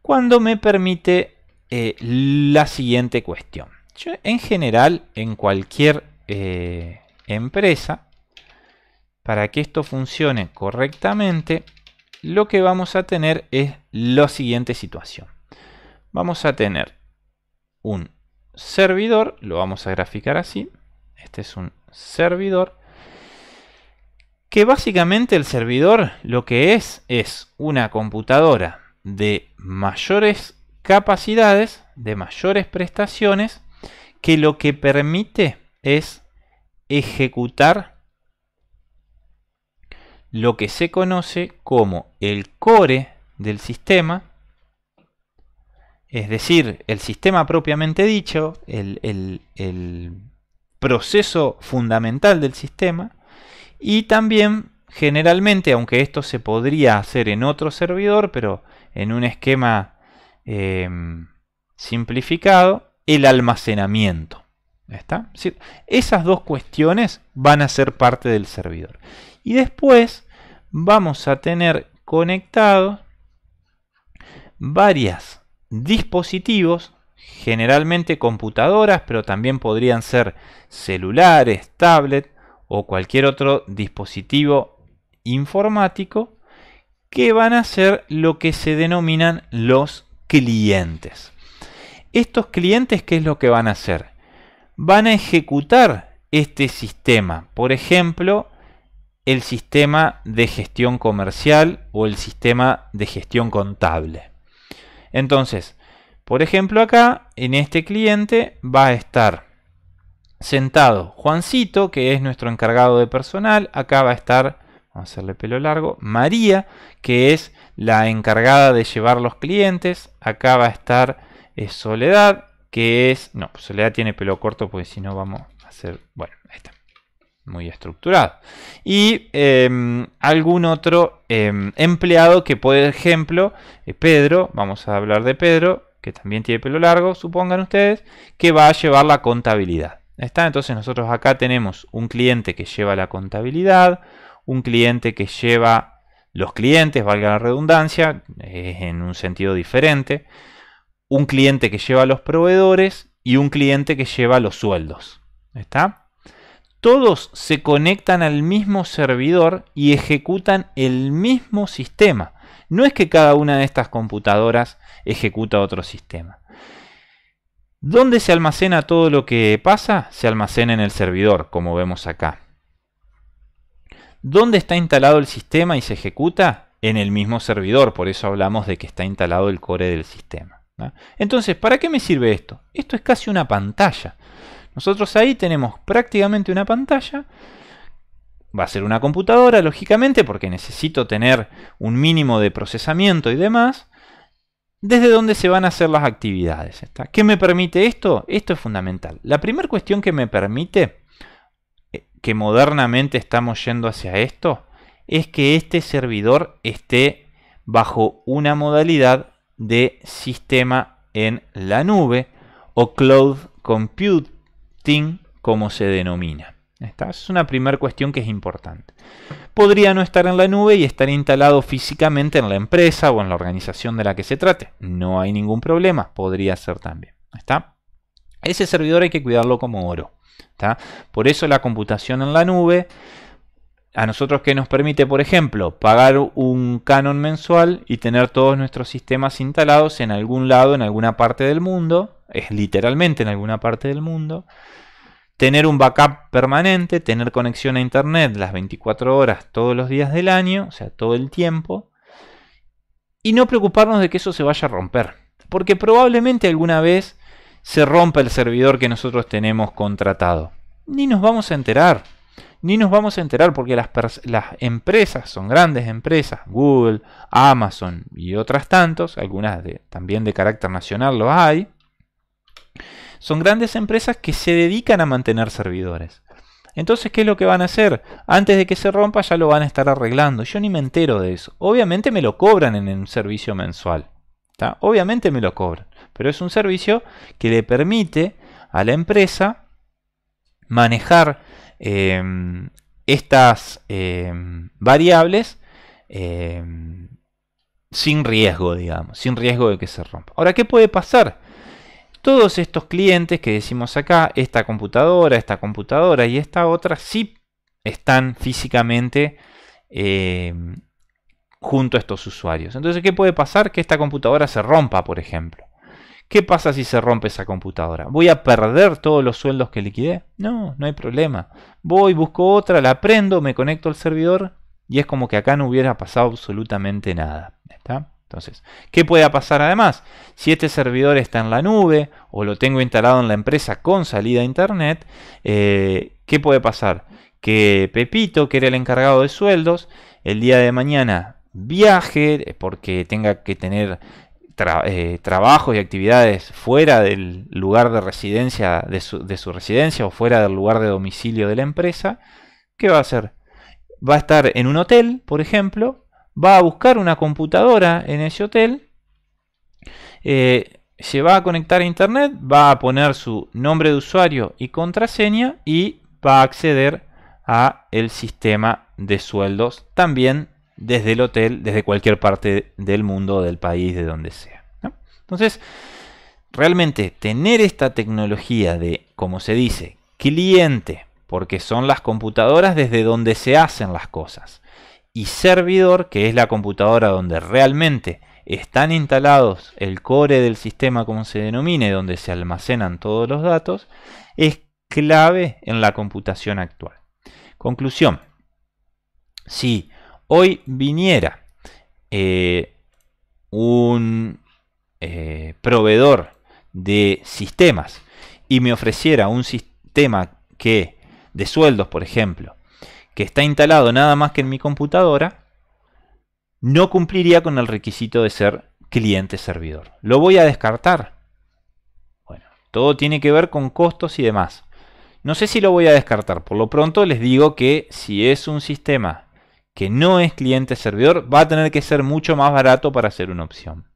[SPEAKER 1] cuando me permite eh, la siguiente cuestión. en general, en cualquier eh, empresa, para que esto funcione correctamente, lo que vamos a tener es la siguiente situación. Vamos a tener un servidor, lo vamos a graficar así. Este es un servidor que básicamente el servidor lo que es es una computadora de mayores capacidades, de mayores prestaciones, que lo que permite es ejecutar lo que se conoce como el core del sistema, es decir, el sistema propiamente dicho, el, proceso fundamental del sistema, y también, generalmente, aunque esto se podría hacer en otro servidor, pero en un esquema em, simplificado, el almacenamiento. ¿Está? esas dos cuestiones van a ser parte del servidor. Y después vamos a tener conectados varias dispositivos, generalmente computadoras, pero también podrían ser celulares, tablets o cualquier otro dispositivo informático que van a ser lo que se denominan los clientes. Estos clientes, ¿qué es lo que van a hacer? Van a ejecutar este sistema. Por ejemplo, el sistema de gestión comercial o el sistema de gestión contable. Entonces, por ejemplo, acá en este cliente va a estar sentado Juancito, que es nuestro encargado de personal. Acá va a estar, vamos a hacerle pelo largo, María, que es la encargada de llevar los clientes. Acá va a estar eh, Soledad, que es... No, Soledad tiene pelo corto porque si no vamos a hacer... Bueno, ahí está. Muy estructurado. Y em, algún otro em, empleado que, por ejemplo, eh, Pedro, vamos a hablar de Pedro, que también tiene pelo largo, supongan ustedes, que va a llevar la contabilidad. ¿Está? Entonces nosotros acá tenemos un cliente que lleva la contabilidad, un cliente que lleva los clientes, valga la redundancia, en un sentido diferente, un cliente que lleva los proveedores y un cliente que lleva los sueldos. ¿Está? Todos se conectan al mismo servidor y ejecutan el mismo sistema. No es que cada una de estas computadoras ejecuta otro sistema. ¿Dónde se almacena todo lo que pasa? Se almacena en el servidor, como vemos acá. ¿Dónde está instalado el sistema y se ejecuta? En el mismo servidor, por eso hablamos de que está instalado el core del sistema. Entonces, ¿para qué me sirve esto? Esto es casi una pantalla. Nosotros ahí tenemos prácticamente una pantalla. Va a ser una computadora, lógicamente, porque necesito tener un mínimo de procesamiento y demás desde dónde se van a hacer las actividades. ¿está? ¿Qué me permite esto? Esto es fundamental. La primera cuestión que me permite, eh, que modernamente estamos yendo hacia esto, es que este servidor esté bajo una modalidad de sistema en la nube o cloud computing como se denomina. Esta es una primera cuestión que es importante podría no estar en la nube y estar instalado físicamente en la empresa o en la organización de la que se trate. No hay ningún problema, podría ser también. ¿Está? Ese servidor hay que cuidarlo como oro. ¿está? Por eso la computación en la nube, a nosotros que nos permite, por ejemplo, pagar un canon mensual y tener todos nuestros sistemas instalados en algún lado, en alguna parte del mundo, es literalmente en alguna parte del mundo, tener un backup permanente, tener conexión a internet las 24 horas todos los días del año, o sea, todo el tiempo, y no preocuparnos de que eso se vaya a romper, porque probablemente alguna vez se rompa el servidor que nosotros tenemos contratado. Ni nos vamos a enterar, ni nos vamos a enterar porque las, empresas son grandes empresas, Google, Amazon y otras tantos, algunas también de carácter nacional lo hay, son grandes empresas que se dedican a mantener servidores. Entonces, ¿qué es lo que van a hacer? Antes de que se rompa ya lo van a estar arreglando. Yo ni me entero de eso. Obviamente me lo cobran en un servicio mensual. Obviamente me lo cobran. Pero es un servicio que le permite a la empresa manejar eh, estas eh, variables eh, sin riesgo, digamos, sin riesgo de que se rompa. Ahora, ¿qué puede pasar? Todos estos clientes que decimos acá, esta computadora, esta computadora y esta otra, sí están físicamente eh, junto a estos usuarios. Entonces, ¿qué puede pasar? Que esta computadora se rompa, por ejemplo. ¿Qué pasa si se rompe esa computadora? ¿Voy a perder todos los sueldos que liquidé? No, no hay problema. Voy, busco otra, la prendo, me conecto al servidor y es como que acá no hubiera pasado absolutamente nada. Entonces, ¿qué puede pasar además? Si este servidor está en la nube o lo tengo instalado en la empresa con salida a internet, eh, ¿qué puede pasar? Que Pepito, que era el encargado de sueldos, el día de mañana viaje eh, porque tenga que tener eh, trabajos y actividades fuera del lugar de residencia de de su residencia o fuera del lugar de domicilio de la empresa, ¿qué va a hacer? Va a estar en un hotel, por ejemplo, va a buscar una computadora en ese hotel, eh, se va a conectar a internet, va a poner su nombre de usuario y contraseña y va a acceder a el sistema de sueldos también desde el hotel, desde cualquier parte del mundo, del país, de donde sea. Entonces, realmente tener esta tecnología de, como se dice, cliente, porque son las computadoras desde donde se hacen las cosas y servidor, que es la computadora donde realmente están instalados el core del sistema, como se denomine, donde se almacenan todos los datos, es clave en la computación actual. Conclusión. Si hoy viniera eh, un eh, proveedor de sistemas y me ofreciera un sistema que de sueldos, por ejemplo, que está instalado nada más que en mi computadora, no cumpliría con el requisito de ser cliente-servidor. Lo voy a descartar. Bueno, todo tiene que ver con costos y demás. No sé si lo voy a descartar. Por lo pronto les digo que si es un sistema que no es cliente-servidor, va a tener que ser mucho más barato para ser una opción.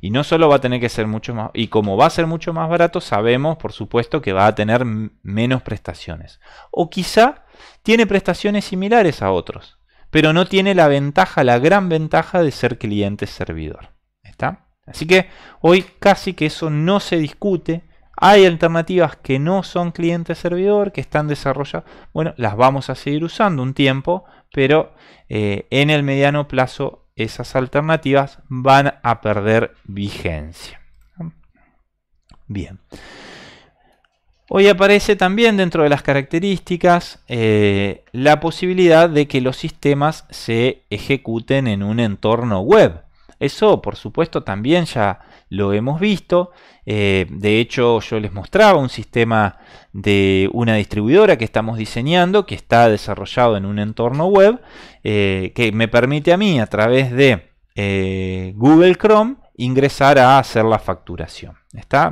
[SPEAKER 1] Y no solo va a tener que ser mucho más... Y como va a ser mucho más barato, sabemos, por supuesto, que va a tener menos prestaciones. O quizá tiene prestaciones similares a otros, pero no tiene la ventaja, la gran ventaja de ser cliente servidor. ¿Está? Así que hoy casi que eso no se discute. Hay alternativas que no son cliente servidor, que están desarrolladas. Bueno, las vamos a seguir usando un tiempo, pero eh, en el mediano plazo esas alternativas van a perder vigencia. Bien. Hoy aparece también dentro de las características eh, la posibilidad de que los sistemas se ejecuten en un entorno web. Eso, por supuesto, también ya lo hemos visto. Eh, de hecho, yo les mostraba un sistema de una distribuidora que estamos diseñando, que está desarrollado en un entorno web, eh, que me permite a mí, a través de Google Chrome, ingresar a hacer la facturación.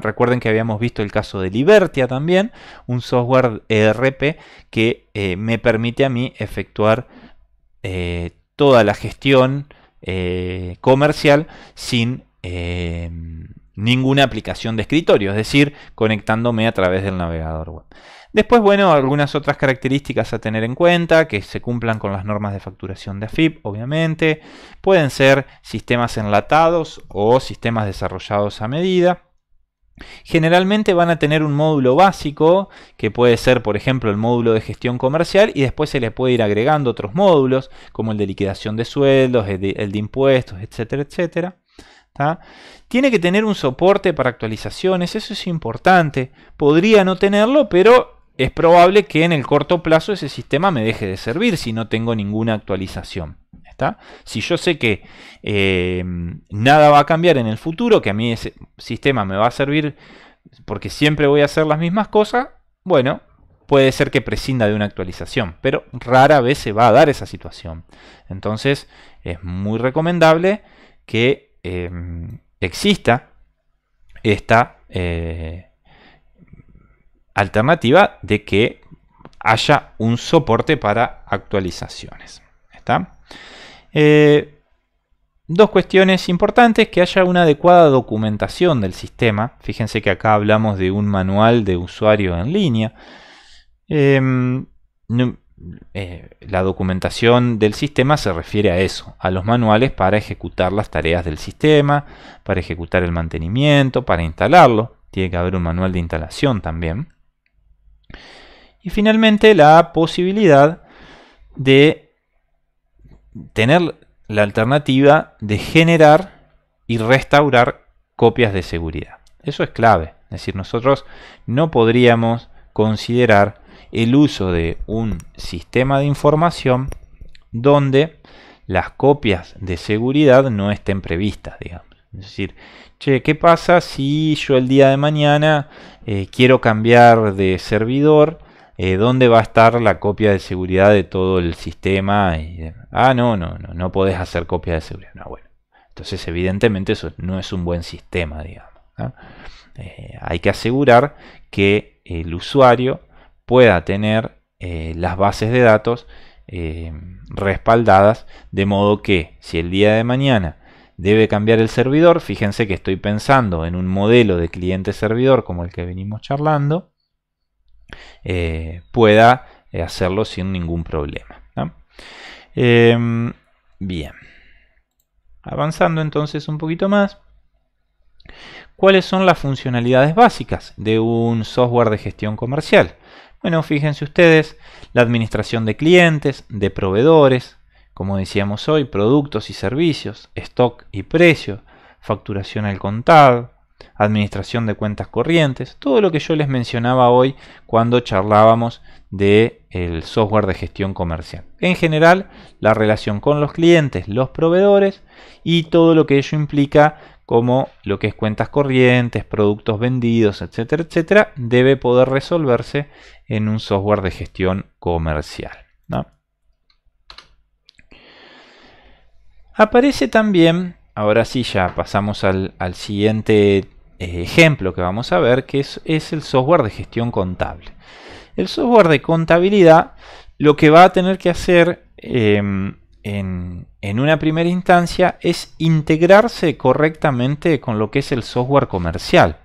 [SPEAKER 1] Recuerden que habíamos visto el caso de Libertia también, un software ERP que eh, me permite a mí efectuar eh, toda la gestión eh, comercial sin ninguna aplicación de escritorio, es decir, conectándome a través del navegador web. Después, bueno, algunas otras características a tener en cuenta, que se cumplan con las normas de facturación de AFIP, obviamente. Pueden ser sistemas enlatados o sistemas desarrollados a medida. Generalmente van a tener un módulo básico, que puede ser por ejemplo el módulo de gestión comercial, y después se les puede ir agregando otros módulos, como el de liquidación de sueldos, el de, impuestos, etcétera, etcétera. Tiene que tener un soporte para actualizaciones, eso es importante. Podría no tenerlo, pero es probable que en el corto plazo ese sistema me deje de servir si no tengo ninguna actualización. Si yo sé que eh, nada va a cambiar en el futuro, que a mí ese sistema me va a servir porque siempre voy a hacer las mismas cosas, bueno, puede ser que prescinda de una actualización, pero rara vez se va a dar esa situación. Entonces es muy recomendable que eh, exista esta eh, alternativa de que haya un soporte para actualizaciones. ¿Está? Eh, dos cuestiones importantes, que haya una adecuada documentación del sistema. Fíjense que acá hablamos de un manual de usuario en línea. Em, eh, la documentación del sistema se refiere a eso, a los manuales para ejecutar las tareas del sistema, para ejecutar el mantenimiento, para instalarlo. Tiene que haber un manual de instalación también. Y finalmente la posibilidad de tener la alternativa de generar y restaurar copias de seguridad. Eso es clave. Es decir, nosotros no podríamos considerar el uso de un sistema de información donde las copias de seguridad no estén previstas, digamos. Es decir, che, ¿qué pasa si yo el día de mañana eh, quiero cambiar de servidor eh, dónde va a estar la copia de seguridad de todo el sistema. ah, no, no, no, no podés hacer copia de seguridad. No, bueno. Entonces, evidentemente, eso no es un buen sistema, digamos. Eh, hay que asegurar que el usuario pueda tener eh, las bases de datos respaldadas, de modo que si el día de mañana debe cambiar el servidor, fíjense que estoy pensando en un modelo de cliente-servidor como el que venimos charlando, eh, pueda eh, hacerlo sin ningún problema. Em, bien, avanzando entonces un poquito más. ¿Cuáles son las funcionalidades básicas de un software de gestión comercial? Bueno, fíjense ustedes, la administración de clientes, de proveedores, como decíamos hoy, productos y servicios, stock y precio, facturación al contado, administración de cuentas corrientes, todo lo que yo les mencionaba hoy cuando charlábamos del el software de gestión comercial. En general, la relación con los clientes, los proveedores y todo lo que ello implica como lo que es cuentas corrientes, productos vendidos, etcétera, etcétera, debe poder resolverse en un software de gestión comercial. Aparece también ahora sí ya pasamos al, siguiente eh, ejemplo que vamos a ver, que es, el software de gestión contable. El software de contabilidad lo que va a tener que hacer em, en, una primera instancia es integrarse correctamente con lo que es el software comercial.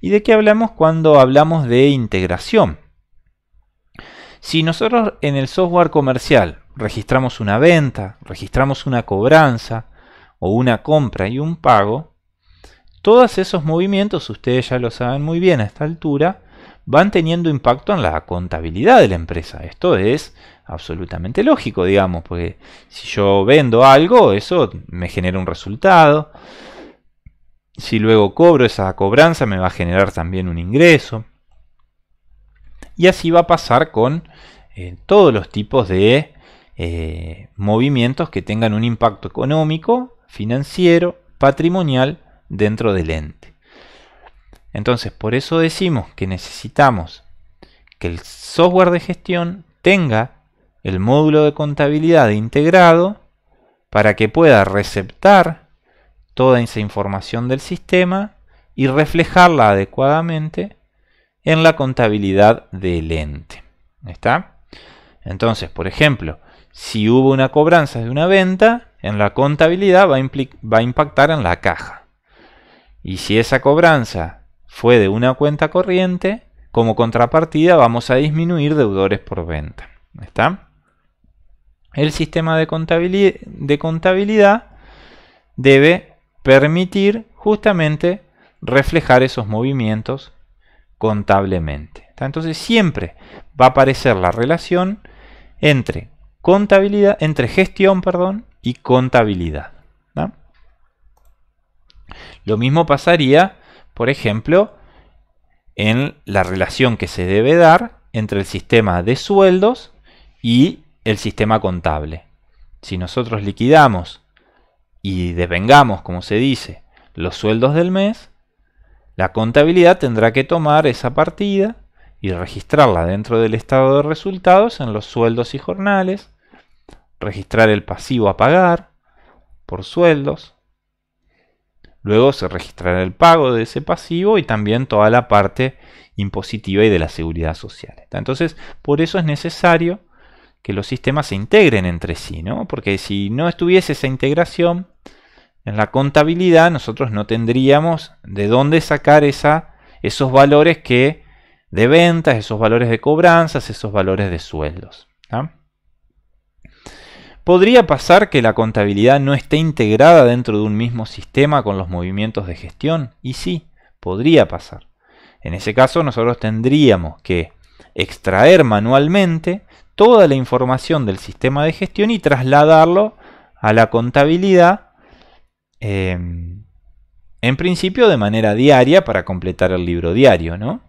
[SPEAKER 1] ¿Y de qué hablamos cuando hablamos de integración? Si nosotros en el software comercial registramos una venta, registramos una cobranza, o una compra y un pago, todos esos movimientos, ustedes ya lo saben muy bien a esta altura, van teniendo impacto en la contabilidad de la empresa. Esto es absolutamente lógico, digamos, porque si yo vendo algo, eso me genera un resultado. Si luego cobro esa cobranza, me va a generar también un ingreso. Y así va a pasar con eh, todos los tipos de eh, movimientos que tengan un impacto económico financiero, patrimonial dentro del ente. Entonces, por eso decimos que necesitamos que el software de gestión tenga el módulo de contabilidad integrado para que pueda receptar toda esa información del sistema y reflejarla adecuadamente en la contabilidad del ente. ¿Está? Entonces, por ejemplo, si hubo una cobranza de una venta, en la contabilidad va a, impactar en la caja. Y si esa cobranza fue de una cuenta corriente, como contrapartida vamos a disminuir deudores por venta. ¿Está? El sistema de contabilidad, debe permitir justamente reflejar esos movimientos contablemente. Entonces siempre va a aparecer la relación entre contabilidad, entre gestión, perdón, y contabilidad. Lo mismo pasaría, por ejemplo, en la relación que se debe dar entre el sistema de sueldos y el sistema contable. Si nosotros liquidamos y devengamos, como se dice, los sueldos del mes, la contabilidad tendrá que tomar esa partida y registrarla dentro del estado de resultados en los sueldos y jornales registrar el pasivo a pagar por sueldos. Luego se registrará el pago de ese pasivo y también toda la parte impositiva y de la seguridad social. Entonces, por eso es necesario que los sistemas se integren entre sí, ¿no? Porque si no estuviese esa integración en la contabilidad, nosotros no tendríamos de dónde sacar esa, esos valores que de ventas, esos valores de cobranzas, esos valores de sueldos. Podría pasar que la contabilidad no esté integrada dentro de un mismo sistema con los movimientos de gestión, y sí, podría pasar. En ese caso nosotros tendríamos que extraer manualmente toda la información del sistema de gestión y trasladarlo a la contabilidad, em, en principio de manera diaria para completar el libro diario, ¿no?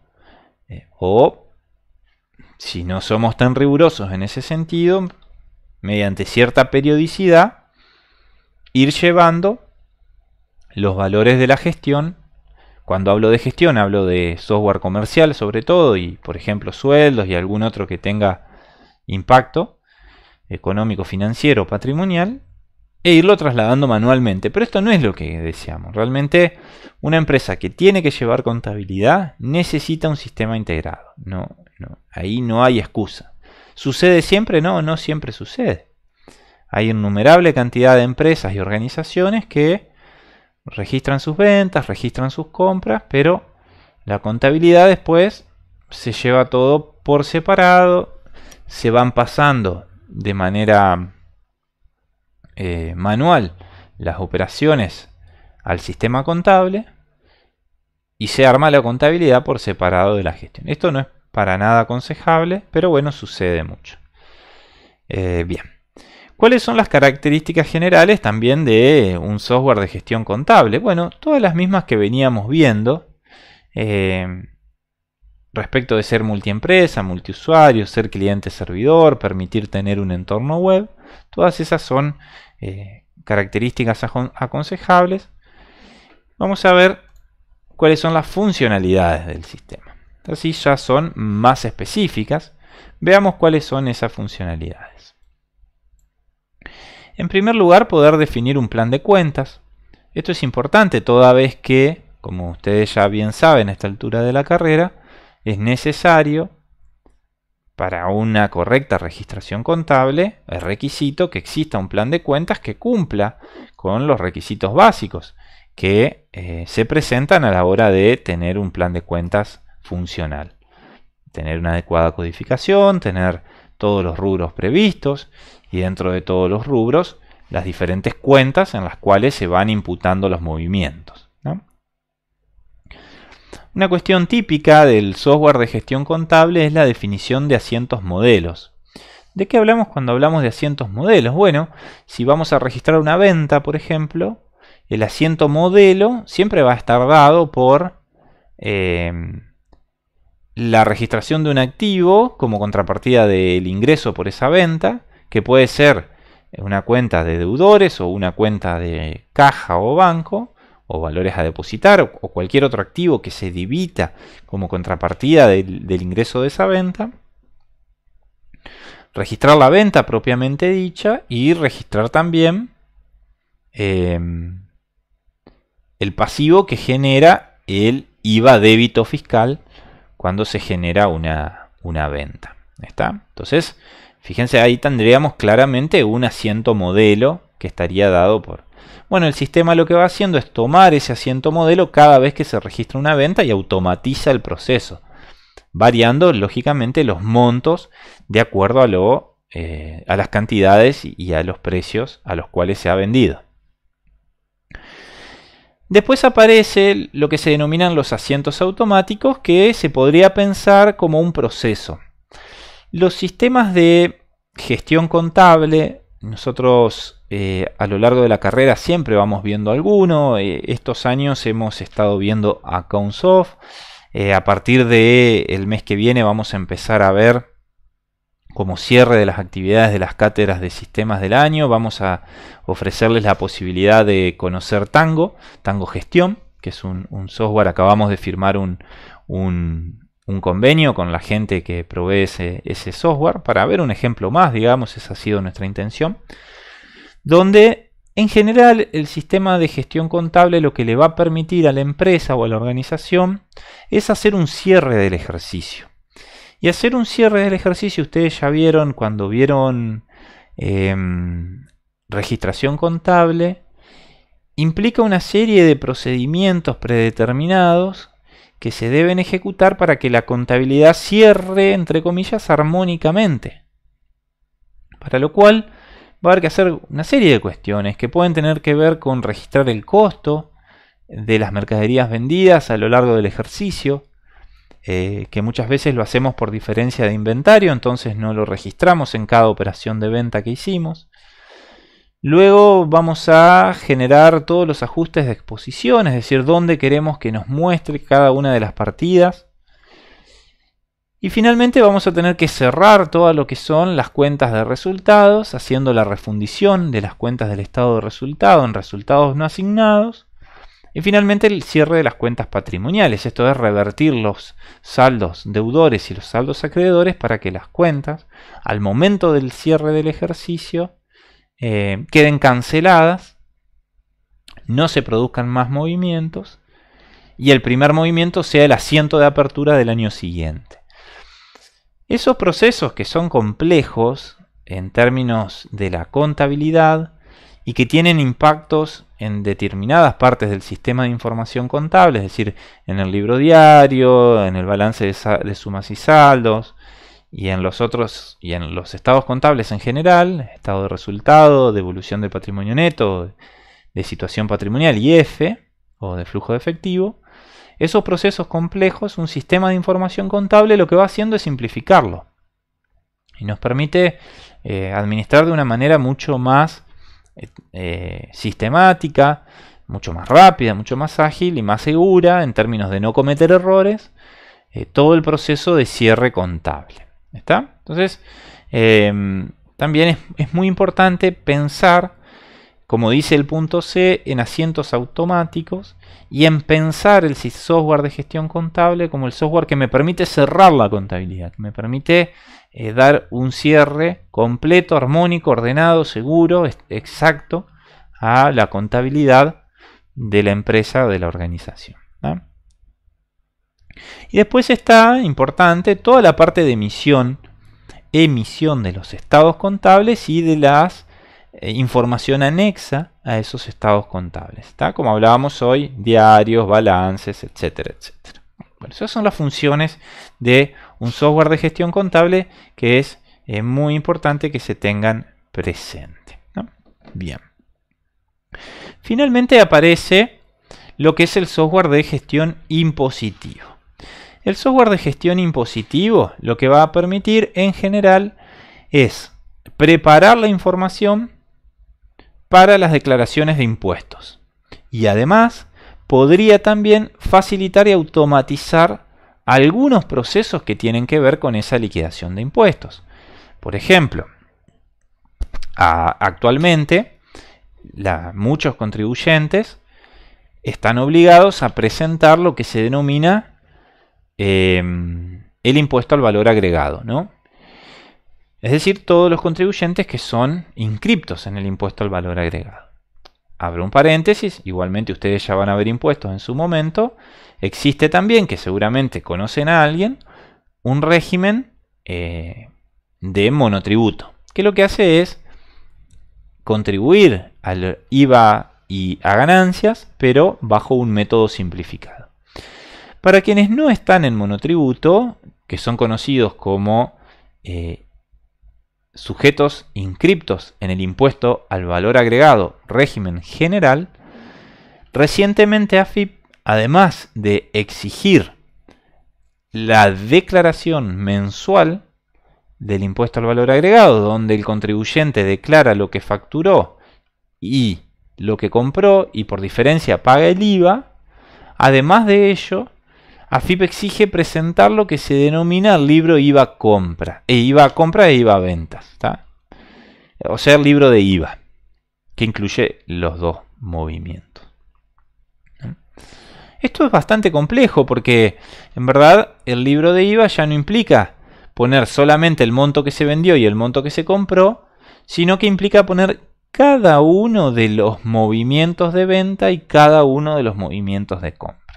[SPEAKER 1] Eh, o si no somos tan rigurosos en ese sentido, mediante cierta periodicidad, ir llevando los valores de la gestión. Cuando hablo de gestión, hablo de software comercial sobre todo, y por ejemplo sueldos y algún otro que tenga impacto económico, financiero, patrimonial, e irlo trasladando manualmente. Pero esto no es lo que deseamos. Realmente una empresa que tiene que llevar contabilidad necesita un sistema integrado. no, ahí no hay excusa. ¿Sucede siempre? No, no siempre sucede. Hay innumerable cantidad de empresas y organizaciones que registran sus ventas, registran sus compras, pero la contabilidad después se lleva todo por separado, se van pasando de manera eh, manual las operaciones al sistema contable y se arma la contabilidad por separado de la gestión. Esto no es para nada aconsejable, pero bueno, sucede mucho. Eh, bien. ¿Cuáles son las características generales también de un software de gestión contable? Bueno, todas las mismas que veníamos viendo eh, respecto de ser multiempresa, multiusuario, ser cliente-servidor, permitir tener un entorno web. Todas esas son eh, características aconsejables. Vamos a ver cuáles son las funcionalidades del sistema así ya son más específicas. Veamos cuáles son esas funcionalidades. En primer lugar, poder definir un plan de cuentas. Esto es importante toda vez que, como ustedes ya bien saben a esta altura de la carrera, es necesario para una correcta registración contable, el requisito que exista un plan de cuentas que cumpla con los requisitos básicos que eh, se presentan a la hora de tener un plan de cuentas funcional. Tener una adecuada codificación, tener todos los rubros previstos y dentro de todos los rubros las diferentes cuentas en las cuales se van imputando los movimientos. Una cuestión típica del software de gestión contable es la definición de asientos modelos. ¿De qué hablamos cuando hablamos de asientos modelos? Bueno, si vamos a registrar una venta, por ejemplo, el asiento modelo siempre va a estar dado por eh, la registración de un activo como contrapartida del ingreso por esa venta, que puede ser una cuenta de deudores o una cuenta de caja o banco, o valores a depositar, o cualquier otro activo que se debita como contrapartida del, ingreso de esa venta. Registrar la venta propiamente dicha y registrar también em, el pasivo que genera el IVA débito fiscal cuando se genera una, venta. ¿Está? Entonces, fíjense, ahí tendríamos claramente un asiento modelo que estaría dado por... Bueno, el sistema lo que va haciendo es tomar ese asiento modelo cada vez que se registra una venta y automatiza el proceso, variando lógicamente los montos de acuerdo a, lo, eh, a las cantidades y a los precios a los cuales se ha vendido. Después aparece lo que se denominan los asientos automáticos, que se podría pensar como un proceso. Los sistemas de gestión contable, nosotros eh, a lo largo de la carrera siempre vamos viendo alguno, eh, estos años hemos estado viendo Accountsoft, eh, a partir del el mes que viene vamos a empezar a ver como cierre de las actividades de las cátedras de sistemas del año, vamos a ofrecerles la posibilidad de conocer Tango, Tango Gestión, que es un, software, acabamos de firmar un, convenio con la gente que provee ese software, para ver un ejemplo más, digamos, esa ha sido nuestra intención, donde en general el sistema de gestión contable lo que le va a permitir a la empresa o a la organización es hacer un cierre del ejercicio. Y hacer un cierre del ejercicio, ustedes ya vieron cuando vieron em, registración contable, implica una serie de procedimientos predeterminados que se deben ejecutar para que la contabilidad cierre, entre comillas, armónicamente. Para lo cual va a haber que hacer una serie de cuestiones que pueden tener que ver con registrar el costo de las mercaderías vendidas a lo largo del ejercicio, eh, que muchas veces lo hacemos por diferencia de inventario, entonces no lo registramos en cada operación de venta que hicimos. Luego vamos a generar todos los ajustes de exposición, es decir, dónde queremos que nos muestre cada una de las partidas. Y finalmente vamos a tener que cerrar todo lo que son las cuentas de resultados, haciendo la refundición de las cuentas del estado de resultado en resultados no asignados y finalmente el cierre de las cuentas patrimoniales, esto es revertir los saldos deudores y los saldos acreedores para que las cuentas, al momento del cierre del ejercicio, eh, queden canceladas, no se produzcan más movimientos y el primer movimiento sea el asiento de apertura del año siguiente. Esos procesos que son complejos en términos de la contabilidad, y que tienen impactos en determinadas partes del sistema de información contable, es decir, en el libro diario, en el balance de, sumas y saldos, y en los otros y en los estados contables en general, estado de resultado, de evolución del patrimonio neto, de situación patrimonial y F o de flujo de efectivo, esos procesos complejos, un sistema de información contable lo que va haciendo es simplificarlo y nos permite eh, administrar de una manera mucho más eh, sistemática, mucho más rápida, mucho más ágil y más segura en términos de no cometer errores, eh, todo el proceso de cierre contable. ¿Está? Entonces, em, también es, es muy importante pensar, como dice el punto C, en asientos automáticos y en pensar el software de gestión contable como el software que me permite cerrar la contabilidad, que me permite es eh, dar un cierre completo, armónico, ordenado, seguro, exacto a la contabilidad de la empresa o de la organización. Y después está importante toda la parte de emisión, emisión de los estados contables y de las eh, información anexa a esos estados contables, ¿está? como hablábamos hoy, diarios, balances, etcétera, etcétera. esas son las funciones de un software de gestión contable que es eh, muy importante que se tengan presente. Bien. Finalmente aparece lo que es el software de gestión impositivo. El software de gestión impositivo lo que va a permitir en general es preparar la información para las declaraciones de impuestos. Y además podría también facilitar y automatizar algunos procesos que tienen que ver con esa liquidación de impuestos. Por ejemplo, actualmente muchos contribuyentes están obligados a presentar lo que se denomina em, el impuesto al valor agregado, ¿no? Es decir, todos los contribuyentes que son inscriptos en el impuesto al valor agregado abro un paréntesis, igualmente ustedes ya van a ver impuestos en su momento, existe también, que seguramente conocen a alguien, un régimen eh, de monotributo, que lo que hace es contribuir al IVA y a ganancias, pero bajo un método simplificado. Para quienes no están en monotributo, que son conocidos como eh, sujetos inscriptos en el impuesto al valor agregado régimen general, recientemente AFIP, además de exigir la declaración mensual del impuesto al valor agregado, donde el contribuyente declara lo que facturó y lo que compró y por diferencia paga el IVA, además de ello, AFIP exige presentar lo que se denomina libro IVA compra, e IVA compra e IVA ventas, o sea, el libro de IVA, que incluye los dos movimientos. Esto es bastante complejo porque en verdad el libro de IVA ya no implica poner solamente el monto que se vendió y el monto que se compró, sino que implica poner cada uno de los movimientos de venta y cada uno de los movimientos de compra.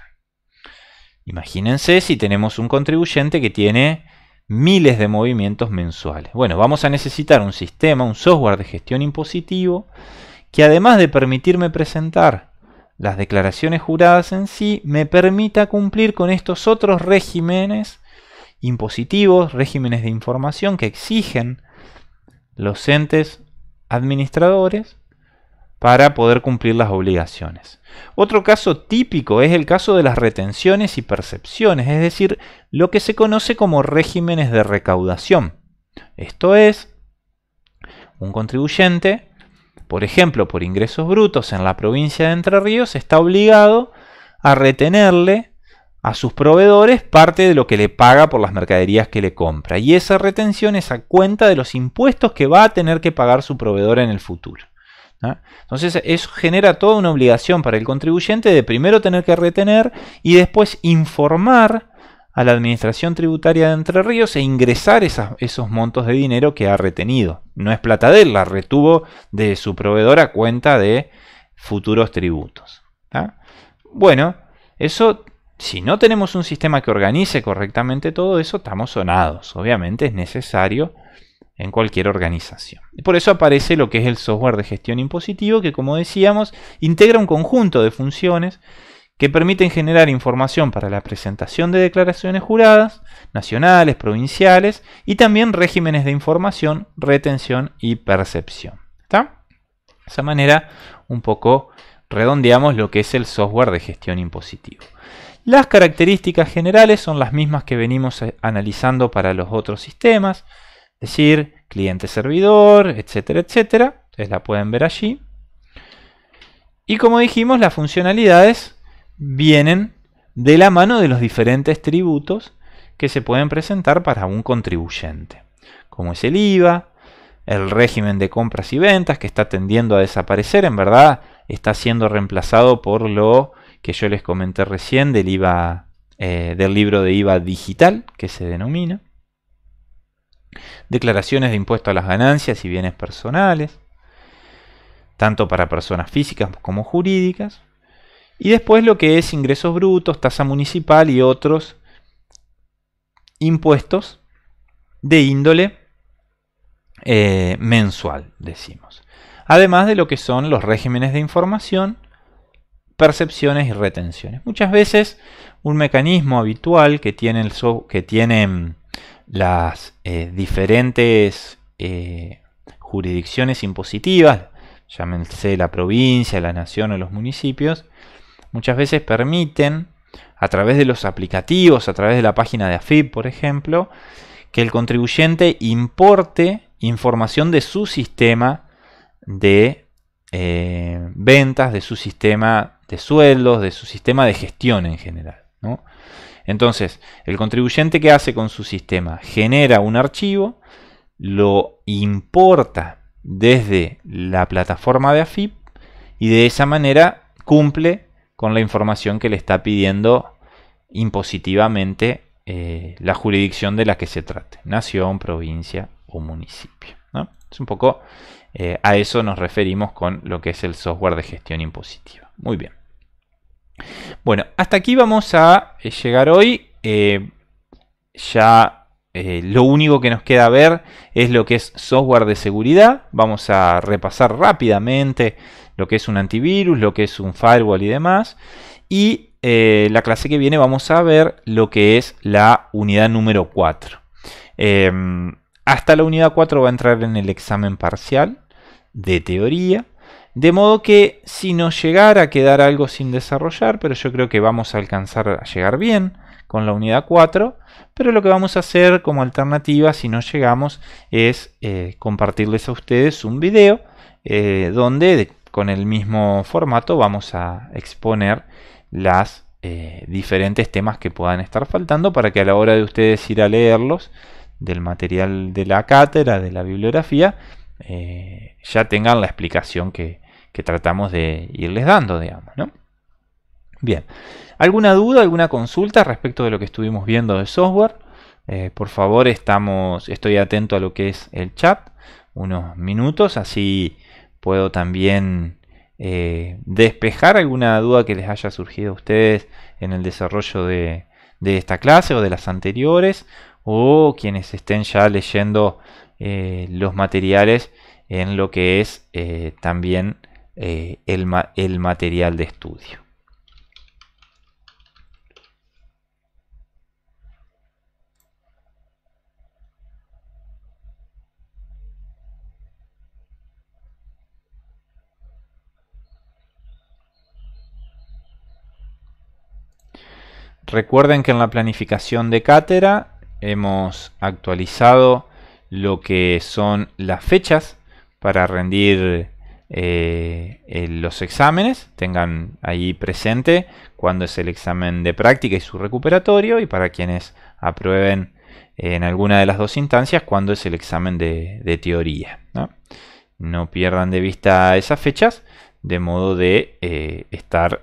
[SPEAKER 1] Imagínense si tenemos un contribuyente que tiene miles de movimientos mensuales. Bueno, vamos a necesitar un sistema, un software de gestión impositivo que además de permitirme presentar las declaraciones juradas en sí, me permita cumplir con estos otros regímenes impositivos, regímenes de información que exigen los entes administradores para poder cumplir las obligaciones. Otro caso típico es el caso de las retenciones y percepciones, es decir, lo que se conoce como regímenes de recaudación. Esto es, un contribuyente, por ejemplo, por ingresos brutos en la provincia de Entre Ríos, está obligado a retenerle a sus proveedores parte de lo que le paga por las mercaderías que le compra. Y esa retención es a cuenta de los impuestos que va a tener que pagar su proveedor en el futuro. Entonces eso genera toda una obligación para el contribuyente de primero tener que retener y después informar a la Administración Tributaria de Entre Ríos e ingresar esos montos de dinero que ha retenido. No es plata de la retuvo de su proveedora a cuenta de futuros tributos. Bueno, eso, si no tenemos un sistema que organice correctamente todo eso, estamos sonados. Obviamente es necesario en cualquier organización. Y por eso aparece lo que es el software de gestión impositivo, que como decíamos, integra un conjunto de funciones que permiten generar información para la presentación de declaraciones juradas, nacionales, provinciales, y también regímenes de información, retención y percepción. ¿Está? De esa manera, un poco redondeamos lo que es el software de gestión impositivo. Las características generales son las mismas que venimos eh, analizando para los otros sistemas. Es decir, cliente-servidor, etcétera, etcétera. Ustedes la pueden ver allí. Y como dijimos, las funcionalidades vienen de la mano de los diferentes tributos que se pueden presentar para un contribuyente, como es el IVA, el régimen de compras y ventas que está tendiendo a desaparecer, en verdad está siendo reemplazado por lo que yo les comenté recién del IVA, eh, del libro de IVA digital que se denomina. Declaraciones de impuesto a las ganancias y bienes personales, tanto para personas físicas como jurídicas. Y después lo que es ingresos brutos, tasa municipal y otros impuestos de índole eh, mensual, decimos. Además de lo que son los regímenes de información, percepciones y retenciones. Muchas veces un mecanismo habitual que tiene, el que mm, las eh, diferentes eh, jurisdicciones impositivas, llámense la provincia, la nación o los municipios, muchas veces permiten, a través de los aplicativos, a través de la página de AFIP, por ejemplo, que el contribuyente importe información de su sistema de eh, ventas, de su sistema de sueldos, de su sistema de gestión en general. ¿no? Entonces, el contribuyente que hace con su sistema genera un archivo, lo importa desde la plataforma de AFIP y de esa manera cumple con la información que le está pidiendo impositivamente eh, la jurisdicción de la que se trate, nación, provincia o municipio. Es un poco eh, a eso nos referimos con lo que es el software de gestión impositiva. Muy bien. Bueno, hasta aquí vamos a eh, llegar hoy. Eh, ya eh, lo único que nos queda ver es lo que es software de seguridad. Vamos a repasar rápidamente lo que es un antivirus, lo que es un firewall y demás. Y la clase que viene vamos a ver lo que es la unidad número 4. Em, hasta la unidad 4 va a entrar en el examen parcial de teoría. De modo que si nos llegara a quedar algo sin desarrollar, pero yo creo que vamos a alcanzar a llegar bien con la unidad 4, pero lo que vamos a hacer como alternativa si no llegamos es eh, compartirles a ustedes un video eh, donde con el mismo formato vamos a exponer las eh, diferentes temas que puedan estar faltando para que a la hora de ustedes ir a leerlos del material de la cátedra, de la bibliografía, ya tengan la explicación que, que tratamos de irles dando, digamos, ¿no? Bien, ¿alguna duda, alguna consulta respecto de lo que estuvimos viendo de software? Eh, por favor, estamos, estoy atento a lo que es el chat, unos minutos, así puedo también eh, despejar alguna duda que les haya surgido a ustedes en el desarrollo de, esta clase o de las anteriores, o quienes estén ya leyendo eh, los materiales en lo que es también eh, el, el material de estudio. Recuerden que en la planificación de cátedra hemos actualizado lo que son las fechas para rendir eh, eh, los exámenes, tengan ahí presente cuándo es el examen de práctica y su recuperatorio y para quienes aprueben en alguna de las dos instancias cuándo es el examen de, teoría. ¿no? pierdan de vista esas fechas de modo de eh, estar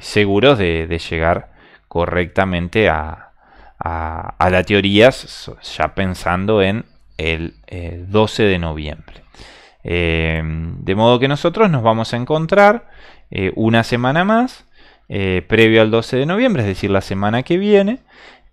[SPEAKER 1] seguros de, llegar correctamente a la teoría ya pensando en el 12 de noviembre. Eh, de modo que nosotros nos vamos a encontrar eh, una semana más, eh, previo al 12 de noviembre, es decir, la semana que viene,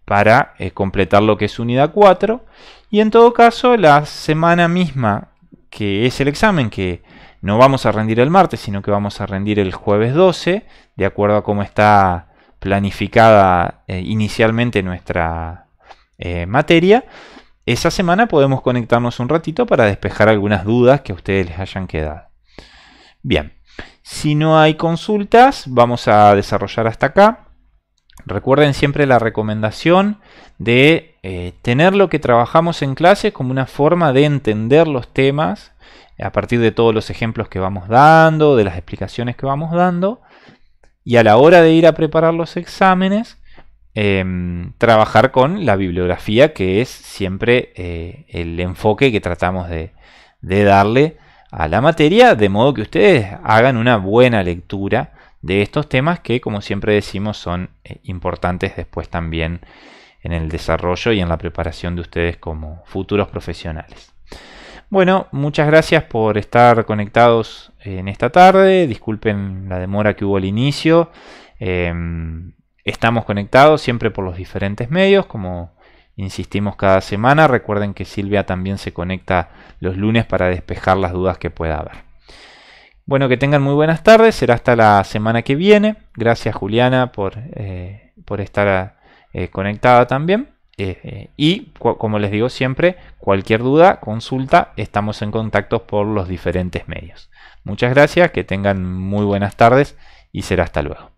[SPEAKER 1] para completar lo que es unidad 4. Y en todo caso, la semana misma que es el examen, que no vamos a rendir el martes, sino que vamos a rendir el jueves 12, de acuerdo a cómo está planificada inicialmente nuestra materia, esa semana podemos conectarnos un ratito para despejar algunas dudas que a ustedes les hayan quedado. Bien, si no hay consultas, vamos a desarrollar hasta acá. Recuerden siempre la recomendación de eh, tener lo que trabajamos en clase como una forma de entender los temas a partir de todos los ejemplos que vamos dando, de las explicaciones que vamos dando. Y a la hora de ir a preparar los exámenes, Em, trabajar con la bibliografía, que es siempre eh, el enfoque que tratamos de, darle a la materia, de modo que ustedes hagan una buena lectura de estos temas que, como siempre decimos, son eh, importantes después también en el desarrollo y en la preparación de ustedes como futuros profesionales. Bueno, muchas gracias por estar conectados eh, en esta tarde. Disculpen la demora que hubo al inicio. Em, Estamos conectados siempre por los diferentes medios, como insistimos cada semana. Recuerden que Silvia también se conecta los lunes para despejar las dudas que pueda haber. Bueno, que tengan muy buenas tardes. Será hasta la semana que viene. Gracias Juliana por, eh, por estar eh, conectada también. Eh, y como les digo siempre, cualquier duda, consulta, estamos en contacto por los diferentes medios. Muchas gracias, que tengan muy buenas tardes y será hasta luego.